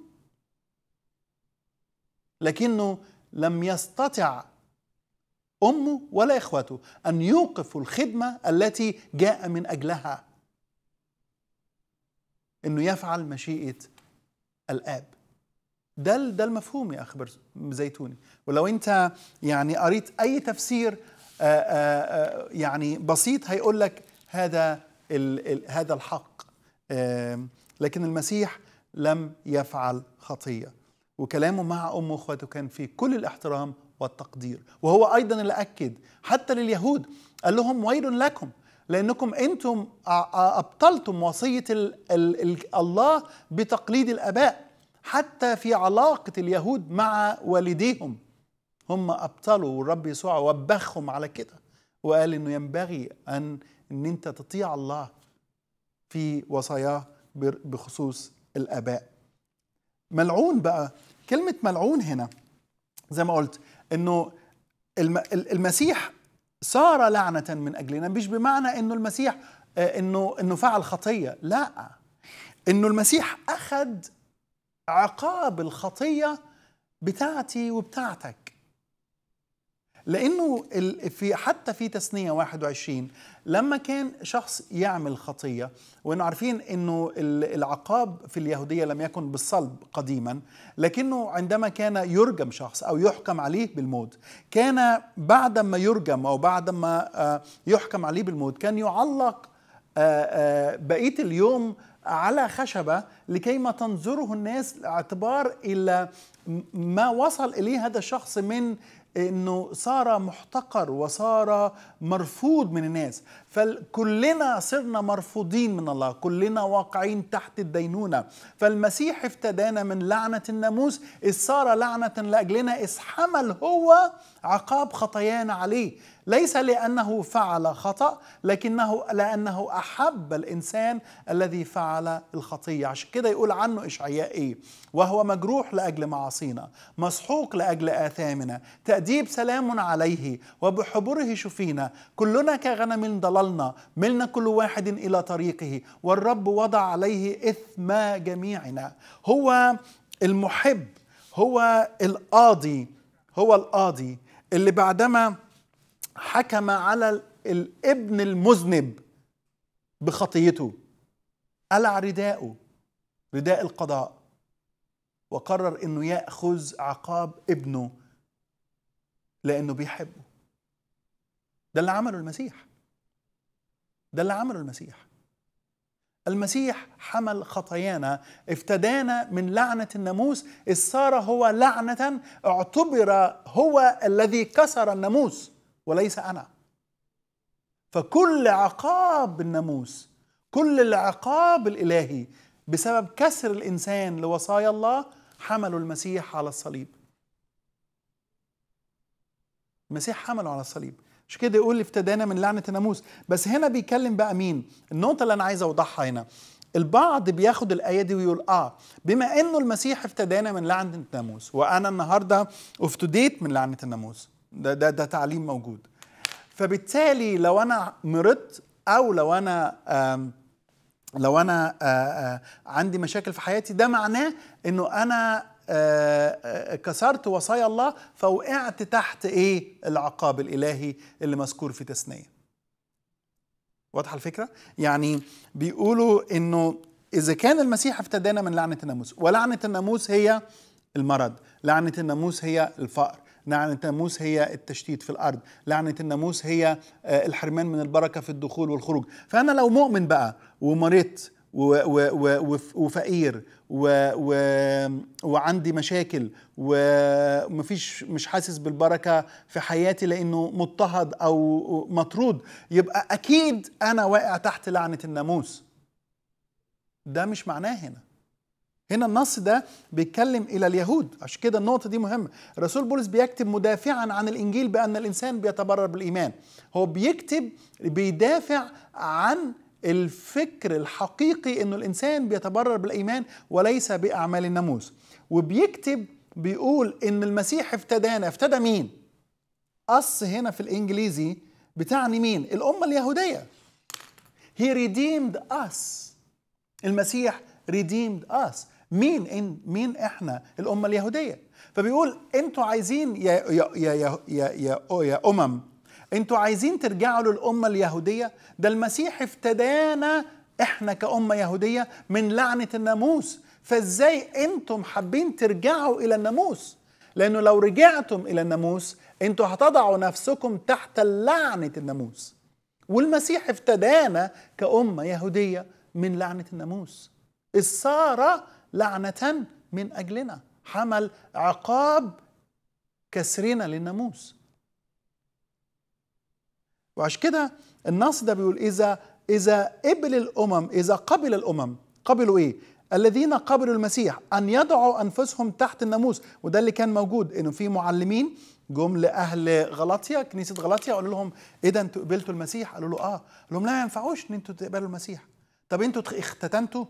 لكنه لم يستطع امه ولا اخوته ان يوقفوا الخدمه التي جاء من اجلها انه يفعل مشيئه الاب ده ده المفهوم يا اخ زيتوني ولو انت يعني قريت اي تفسير آآ آه، آآ آه، آه، يعني بسيط هيقول لك هذا هذا الحق لكن المسيح لم يفعل خطية وكلامه مع أمه وأخواته كان فيه كل الاحترام والتقدير وهو أيضا اللي أكد حتى لليهود قال لهم ويل لكم لأنكم أنتم أبطلتم وصية الـ الـ الله بتقليد الآباء حتى في علاقة اليهود مع والديهم هم أبطلوا والرب يسوع وبخهم على كده وقال إنه ينبغي أن إن أنت تطيع الله في وصاياه بخصوص الآباء ملعون بقى كلمة ملعون هنا زي ما قلت أنه المسيح صار لعنة من أجلنا مش بمعنى أنه المسيح آه، أنه, إنه فعل خطية لا أنه المسيح أخذ عقاب الخطية بتاعتي وبتاعتك لانه في حتى في تثنيه 21 لما كان شخص يعمل خطيه وانه عارفين انه العقاب في اليهوديه لم يكن بالصلب قديما لكنه عندما كان يرجم شخص او يحكم عليه بالموت كان بعد ما يرجم او بعد ما آه، يحكم عليه بالموت كان يعلق آه، آه، بقيه اليوم على خشبة لكي ما تنظره الناس اعتبار إلى ما وصل إليه هذا الشخص من انه صار محتقر وصار مرفوض من الناس فكلنا صرنا مرفوضين من الله كلنا واقعين تحت الدينونة فالمسيح افتدانا من لعنة الناموس إذ صار لعنة لأجلنا إذ حمل هو عقاب خطايانا عليه ليس لانه فعل خطا لكنه لانه احب الانسان الذي فعل الخطيه عشان كده يقول عنه اشعياء ايه وهو مجروح لاجل معاصينا مسحوق لاجل اثامنا تاديب سلام عليه وبحبره شفينا كلنا كغنم ضللنا ملنا كل واحد الى طريقه والرب وضع عليه اثم جميعنا هو المحب هو القاضي هو القاضي اللي بعدما حكم على الابن المذنب بخطيته قلع رداءه رداء القضاء وقرر انه ياخذ عقاب ابنه لانه بيحبه ده اللي عمله المسيح ده اللي عمله المسيح المسيح حمل خطايانا افتدانا من لعنة الناموس إذ صار هو لعنة اعتبر هو الذي كسر الناموس وليس أنا فكل عقاب الناموس كل العقاب الإلهي بسبب كسر الإنسان لوصايا الله حملوا المسيح على الصليب المسيح حمله على الصليب مش كده يقول لي افتدانا من لعنه الناموس بس هنا بيكلم بقى مين النقطه اللي انا عايز اوضحها هنا البعض بياخد الآية دي ويقول آه بما إنه المسيح افتدانا من لعنة الناموس وأنا النهاردة افتديت من لعنة الناموس ده, ده, ده تعليم موجود فبالتالي لو أنا مرضت أو لو أنا آم لو أنا آآ آه، آآ آه، عندي مشاكل في حياتي ده معناه إنه أنا آه، آه، كسرت وصايا الله فوقعت تحت ايه العقاب الالهي اللي مذكور في تسنيه واضحه الفكره يعني بيقولوا انه اذا كان المسيح افتدانا من لعنه الناموس ولعنه الناموس هي المرض لعنه الناموس هي الفقر لعنة الناموس هي التشتيت في الأرض لعنة الناموس هي آه، الحرمان من البركة في الدخول والخروج فأنا لو مؤمن بقى ومريت وفقير و و وعندي مشاكل ومفيش مش حاسس بالبركه في حياتي لانه مضطهد او مطرود يبقى اكيد انا واقع تحت لعنه الناموس ده مش معناه هنا هنا النص ده بيتكلم الى اليهود عشان كده النقطه دي مهمه الرسول بولس بيكتب مدافعا عن الانجيل بان الانسان بيتبرر بالايمان هو بيكتب بيدافع عن الفكر الحقيقي انه الانسان بيتبرر بالايمان وليس باعمال الناموس وبيكتب بيقول ان المسيح افتدانا افتدى مين اس هنا في الانجليزي بتعني مين الامه اليهوديه he ريديمد اس المسيح ريديمد اس مين إن مين احنا الامه اليهوديه فبيقول انتوا عايزين يا يا يا يا, يا, يا امم انتوا عايزين ترجعوا للامه اليهوديه ده المسيح افتدانا احنا كامه يهوديه من لعنه الناموس فازاي انتم حابين ترجعوا الى الناموس لانه لو رجعتم الى الناموس انتوا هتضعوا نفسكم تحت لعنه الناموس والمسيح افتدانا كامه يهوديه من لعنه الناموس اذ صار لعنه من اجلنا حمل عقاب كسرنا للناموس وعشان كده النص ده بيقول إذا إذا قبل الأمم إذا قبل الأمم قبلوا إيه؟ الذين قبلوا المسيح أن يضعوا أنفسهم تحت الناموس وده اللي كان موجود إنه في معلمين جم لأهل غلاطيا كنيسة غلاطيا قالوا لهم إيه ده أنتوا قبلتوا المسيح؟ قالوا له آه قالوا لهم لا ما ينفعوش إن أنتوا تقبلوا المسيح طب أنتوا اختتنتوا؟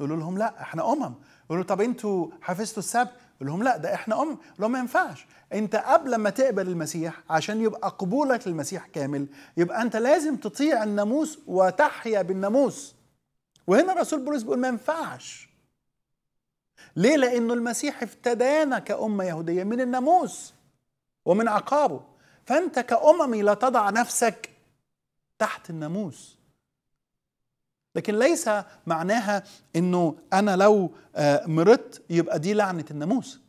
يقولوا لهم لا احنا امم يقولوا طب انتوا حفظتوا السبت يقول لهم لا ده احنا ام لهم ما ينفعش انت قبل ما تقبل المسيح عشان يبقى قبولك للمسيح كامل يبقى انت لازم تطيع الناموس وتحيا بالناموس وهنا الرسول بولس بيقول ما ينفعش ليه لانه المسيح افتدانا كامه يهوديه من الناموس ومن عقابه فانت كاممي لا تضع نفسك تحت الناموس لكن ليس معناها انه انا لو آه، مرضت يبقى دي لعنه الناموس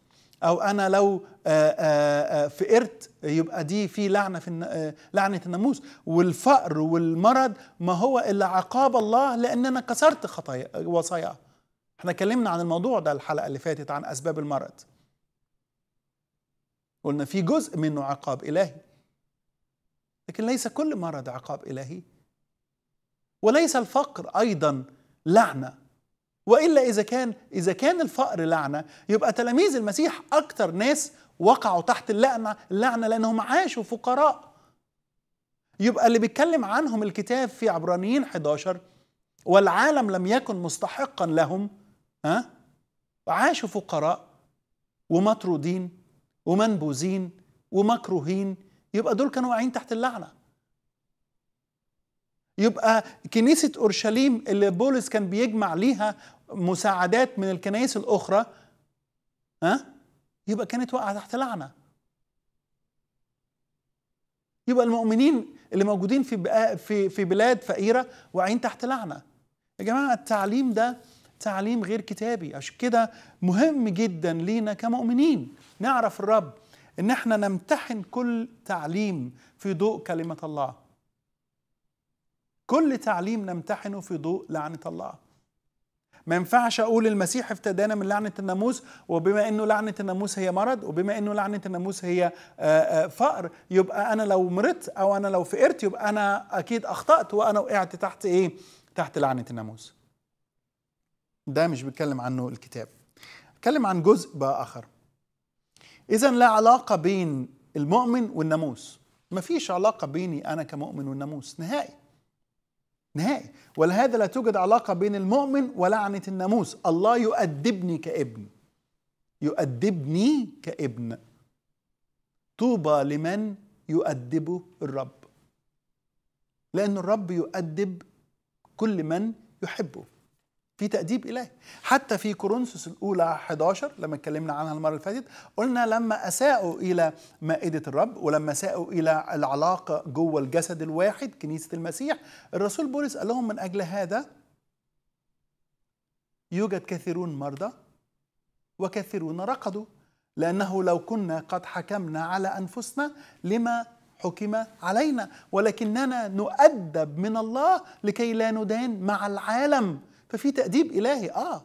او انا لو آه، آه، فقرت يبقى دي في لعنه في لعنه الناموس والفقر والمرض ما هو الا عقاب الله لان انا كسرت خطايا وصاياه احنا اتكلمنا عن الموضوع ده الحلقه اللي فاتت عن اسباب المرض قلنا في جزء منه عقاب الهي لكن ليس كل مرض عقاب الهي وليس الفقر أيضا لعنة وإلا إذا كان إذا كان الفقر لعنة يبقى تلاميذ المسيح اكثر ناس وقعوا تحت اللعنة اللعنة لأنهم عاشوا فقراء يبقى اللي بيتكلم عنهم الكتاب في عبرانيين 11 والعالم لم يكن مستحقا لهم ها عاشوا فقراء ومطرودين ومنبوذين ومكروهين يبقى دول كانوا واقعين تحت اللعنه يبقى كنيسة أورشليم اللي بولس كان بيجمع ليها مساعدات من الكنائس الأخرى ها يبقى كانت واقعة تحت لعنة يبقى المؤمنين اللي موجودين في في في بلاد فقيرة واقعين تحت لعنة يا جماعة التعليم ده تعليم غير كتابي عشان كده مهم جدا لينا كمؤمنين نعرف الرب ان احنا نمتحن كل تعليم في ضوء كلمة الله كل تعليم نمتحنه في ضوء لعنة الله ما ينفعش اقول المسيح افتدانا من لعنه الناموس وبما انه لعنه الناموس هي مرض وبما انه لعنه الناموس هي آه، آه، فقر يبقى انا لو مرضت او انا لو فقرت يبقى انا اكيد اخطات وانا وقعت تحت ايه تحت لعنه الناموس ده مش بيتكلم عنه الكتاب بيتكلم عن جزء بقى اخر اذا لا علاقه بين المؤمن والناموس مفيش علاقه بيني انا كمؤمن والناموس نهائي نهائي ولهذا لا توجد علاقة بين المؤمن ولعنة الناموس الله يؤدبني كابن يؤدبني كابن طوبى لمن يؤدبه الرب لأن الرب يؤدب كل من يحبه في تأديب إلهي حتى في كورنثوس الأولى 11 لما اتكلمنا عنها المرة اللي فاتت قلنا لما أساءوا إلى مائدة الرب ولما أساءوا إلى العلاقة جوه الجسد الواحد كنيسة المسيح الرسول بولس قال لهم من أجل هذا يوجد كثيرون مرضى وكثيرون رقدوا لأنه لو كنا قد حكمنا على أنفسنا لما حكم علينا ولكننا نؤدب من الله لكي لا ندان مع العالم ففي تأديب إلهي آه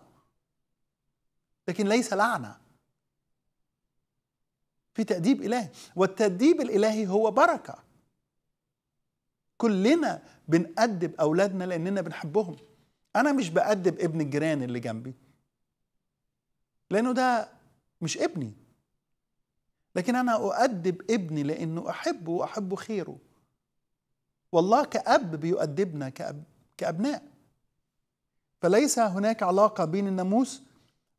لكن ليس لعنة في تأديب إلهي والتأديب الإلهي هو بركة كلنا بنأدب أولادنا لأننا بنحبهم أنا مش بأدب ابن الجيران اللي جنبي لأنه ده مش ابني لكن أنا أؤدب ابني لأنه أحبه وأحب خيره والله كأب بيؤدبنا كأب كأبناء فليس هناك علاقة بين الناموس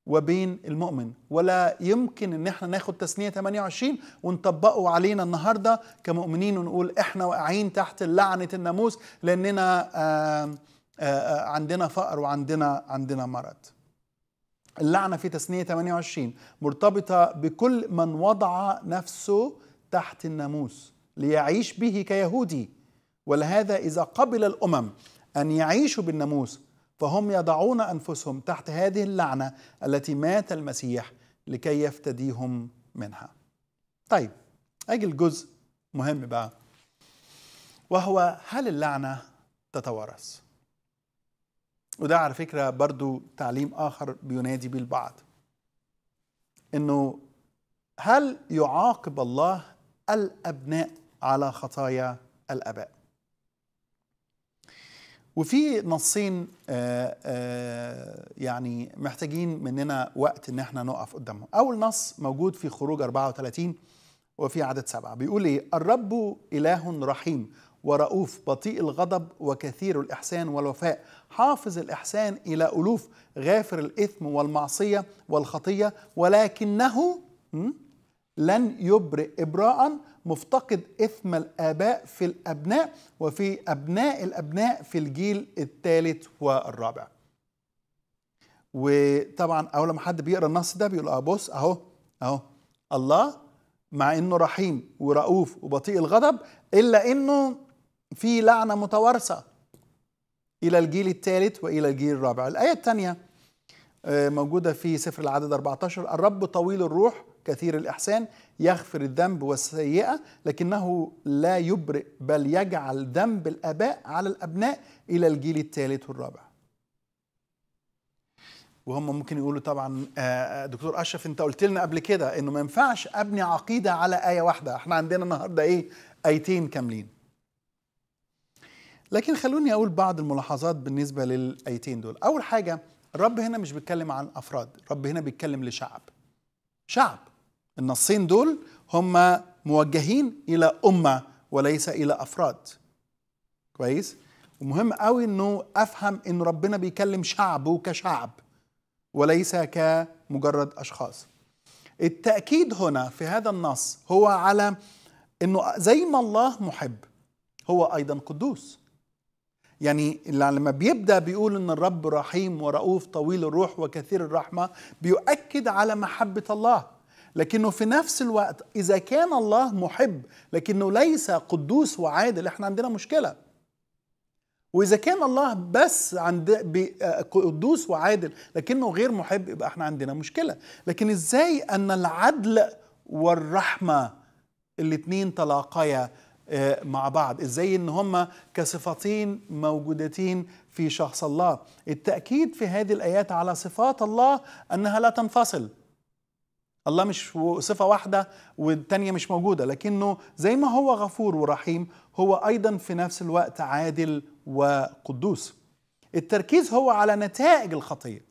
وبين المؤمن ولا يمكن ان احنا ناخد تسنية 28 ونطبقه علينا النهاردة كمؤمنين ونقول احنا واقعين تحت لعنة الناموس لاننا آآ آه، آآ آه، آه، عندنا فقر وعندنا عندنا مرض اللعنة في تسنية 28 مرتبطة بكل من وضع نفسه تحت الناموس ليعيش به كيهودي ولهذا إذا قبل الأمم أن يعيشوا بالناموس فهم يضعون انفسهم تحت هذه اللعنه التي مات المسيح لكي يفتديهم منها. طيب اجي الجزء مهم بقى وهو هل اللعنه تتوارث؟ وده على فكره برضو تعليم اخر بينادي به البعض. انه هل يعاقب الله الابناء على خطايا الاباء؟ وفي نصين آه، آه، يعني محتاجين مننا وقت ان احنا نقف قدامهم اول نص موجود في خروج 34 وفي عدد سبعة بيقول ايه الرب اله رحيم ورؤوف بطيء الغضب وكثير الإحسان والوفاء حافظ الإحسان إلى ألوف غافر الإثم والمعصية والخطية ولكنه لن يبرئ إبراء مفتقد إثم الآباء في الأبناء وفي أبناء الأبناء في الجيل الثالث والرابع وطبعا أول ما حد بيقرأ النص ده بيقول أه بص أهو أهو الله مع إنه رحيم ورؤوف وبطيء الغضب إلا إنه في لعنة متوارثة إلى الجيل الثالث وإلى الجيل الرابع الآية الثانية آه، موجودة في سفر العدد 14 الرب طويل الروح كثير الإحسان يغفر الذنب والسيئة لكنه لا يبرئ بل يجعل ذنب الآباء على الأبناء إلى الجيل الثالث والرابع وهم ممكن يقولوا طبعا آه، آه، دكتور اشرف انت قلت لنا قبل كده انه ما ينفعش ابني عقيده على ايه واحده احنا عندنا النهارده ايه ايتين كاملين لكن خلوني اقول بعض الملاحظات بالنسبه للايتين دول اول حاجه الرب هنا مش بيتكلم عن افراد الرب هنا بيتكلم لشعب شعب النصين دول هما موجهين إلى أمة وليس إلى أفراد كويس ومهم قوي انه افهم ان ربنا بيكلم شعبه كشعب وليس كمجرد اشخاص التاكيد هنا في هذا النص هو على انه زي ما الله محب هو ايضا قدوس يعني لما بيبدا بيقول ان الرب رحيم ورؤوف طويل الروح وكثير الرحمه بيؤكد على محبه الله لكنه في نفس الوقت إذا كان الله محب لكنه ليس قدوس وعادل احنا عندنا مشكلة وإذا كان الله بس عند آه، قدوس وعادل لكنه غير محب يبقى احنا عندنا مشكلة لكن إزاي أن العدل والرحمة الاتنين تلاقيا آه، مع بعض ازاي ان هما كصفتين موجودتين في شخص الله التأكيد في هذه الآيات على صفات الله أنها لا تنفصل الله مش صفة واحدة والتانية مش موجودة لكنه زي ما هو غفور ورحيم هو أيضا في نفس الوقت عادل وقدوس التركيز هو على نتائج الخطية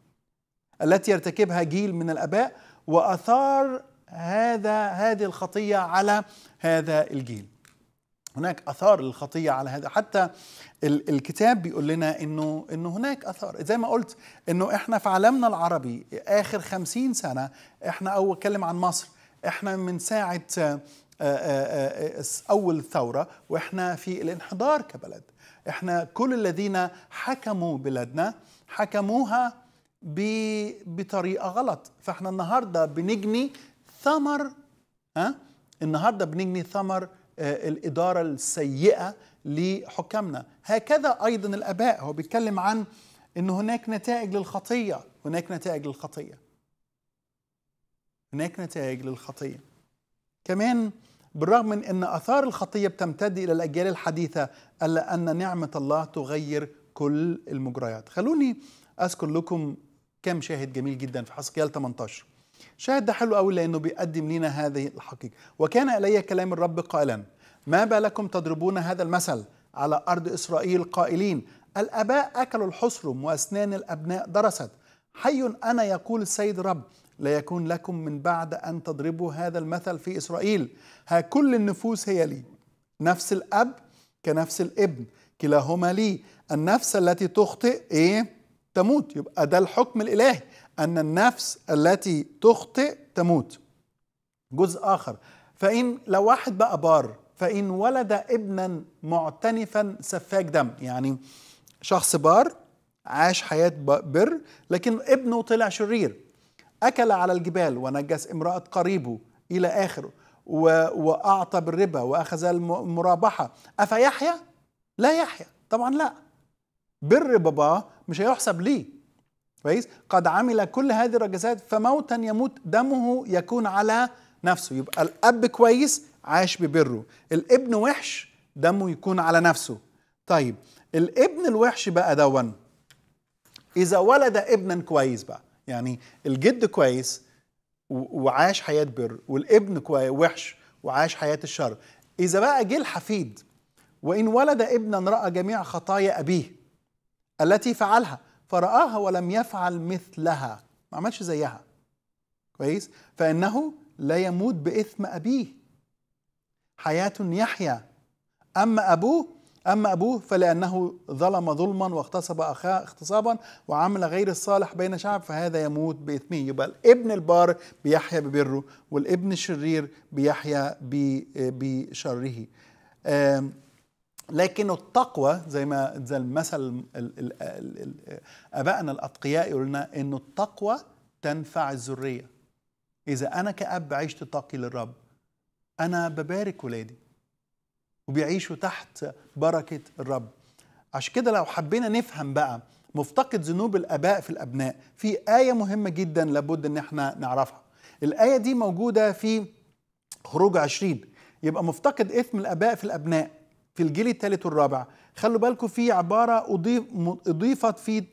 التي يرتكبها جيل من الآباء وأثار هذا هذه الخطية على هذا الجيل هناك اثار للخطيه على هذا حتى الكتاب بيقول لنا انه انه هناك اثار زي ما قلت انه احنا في عالمنا العربي اخر خمسين سنه احنا اول اتكلم عن مصر احنا من ساعه اول الثوره واحنا في الانحدار كبلد احنا كل الذين حكموا بلادنا حكموها بطريقه غلط فاحنا النهارده بنجني ثمر ها النهارده بنجني ثمر آه، الإدارة السيئة لحكامنا هكذا أيضا الآباء هو بيتكلم عن أن هناك نتائج للخطية هناك نتائج للخطية هناك نتائج للخطية كمان بالرغم من أن أثار الخطية بتمتد إلى الأجيال الحديثة ألا أن نعمة الله تغير كل المجريات خلوني أذكر لكم كم شاهد جميل جدا في حسقيال 18 شاهد ده حلو قوي لانه بيقدم لنا هذه الحقيقه وكان الي كلام الرب قائلا ما بالكم تضربون هذا المثل على ارض اسرائيل قائلين الاباء اكلوا الحصرم واسنان الابناء درست حي انا يقول السيد رب لا يكون لكم من بعد ان تضربوا هذا المثل في اسرائيل ها كل النفوس هي لي نفس الاب كنفس الابن كلاهما لي النفس التي تخطئ ايه تموت يبقى ده الحكم الالهي أن النفس التي تخطئ تموت جزء آخر فإن لو واحد بقى بار فإن ولد ابنا معتنفا سفاك دم يعني شخص بار عاش حياة بر لكن ابنه طلع شرير أكل على الجبال ونجس امرأة قريبه إلى آخره وأعطى بالربا وأخذ المرابحة أفيحيا؟ لا يحيا طبعا لا بر باباه مش هيحسب ليه كويس قد عمل كل هذه الرجزات فموتا يموت دمه يكون على نفسه يبقى الاب كويس عاش ببره الابن وحش دمه يكون على نفسه طيب الابن الوحش بقى دون اذا ولد ابنا كويس بقى يعني الجد كويس وعاش حياه بر والابن كويس وحش وعاش حياه الشر اذا بقى جه الحفيد وان ولد ابنا راى جميع خطايا ابيه التي فعلها فرآها ولم يفعل مثلها ما عملش زيها كويس فإنه لا يموت بإثم أبيه حياة يحيا أما أبوه أما أبوه فلأنه ظلم ظلما واغتصب أخاه اغتصابا وعمل غير الصالح بين شعب فهذا يموت بإثمه يبقى الابن البار بيحيا ببره والابن الشرير بيحيا بشره لكن التقوى زي ما زي المثل ابائنا الاتقياء يقول لنا انه التقوى تنفع الذريه اذا انا كاب عشت تقي للرب انا ببارك ولادي وبيعيشوا تحت بركه الرب عشان كده لو حبينا نفهم بقى مفتقد ذنوب الاباء في الابناء في ايه مهمه جدا لابد ان احنا نعرفها الايه دي موجوده في خروج عشرين يبقى مفتقد اثم الاباء في الابناء في الجيل الثالث والرابع خلوا بالكم في عباره اضيف اضيفت في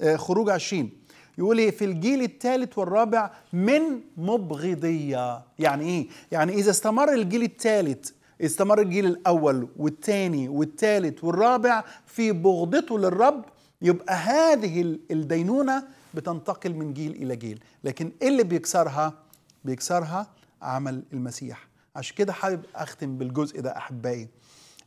آه، خروج 20 يقول ايه في الجيل الثالث والرابع من مبغضيه يعني ايه يعني اذا استمر الجيل الثالث استمر الجيل الاول والثاني والثالث والرابع في بغضته للرب يبقى هذه الدينونه بتنتقل من جيل الى جيل لكن ايه اللي بيكسرها بيكسرها عمل المسيح عشان كده حابب اختم بالجزء ده احبائي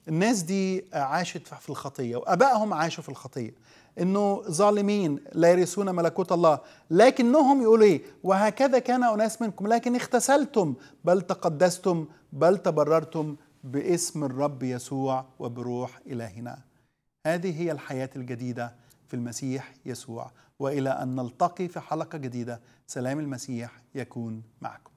الناس دي عاشت في الخطية وأبائهم عاشوا في الخطية انه ظالمين لا يرثون ملكوت الله لكنهم يقولوا ايه وهكذا كان اناس منكم لكن اختسلتم بل تقدستم بل تبررتم باسم الرب يسوع وبروح الهنا هذه هي الحياه الجديده في المسيح يسوع والى ان نلتقي في حلقه جديده سلام المسيح يكون معكم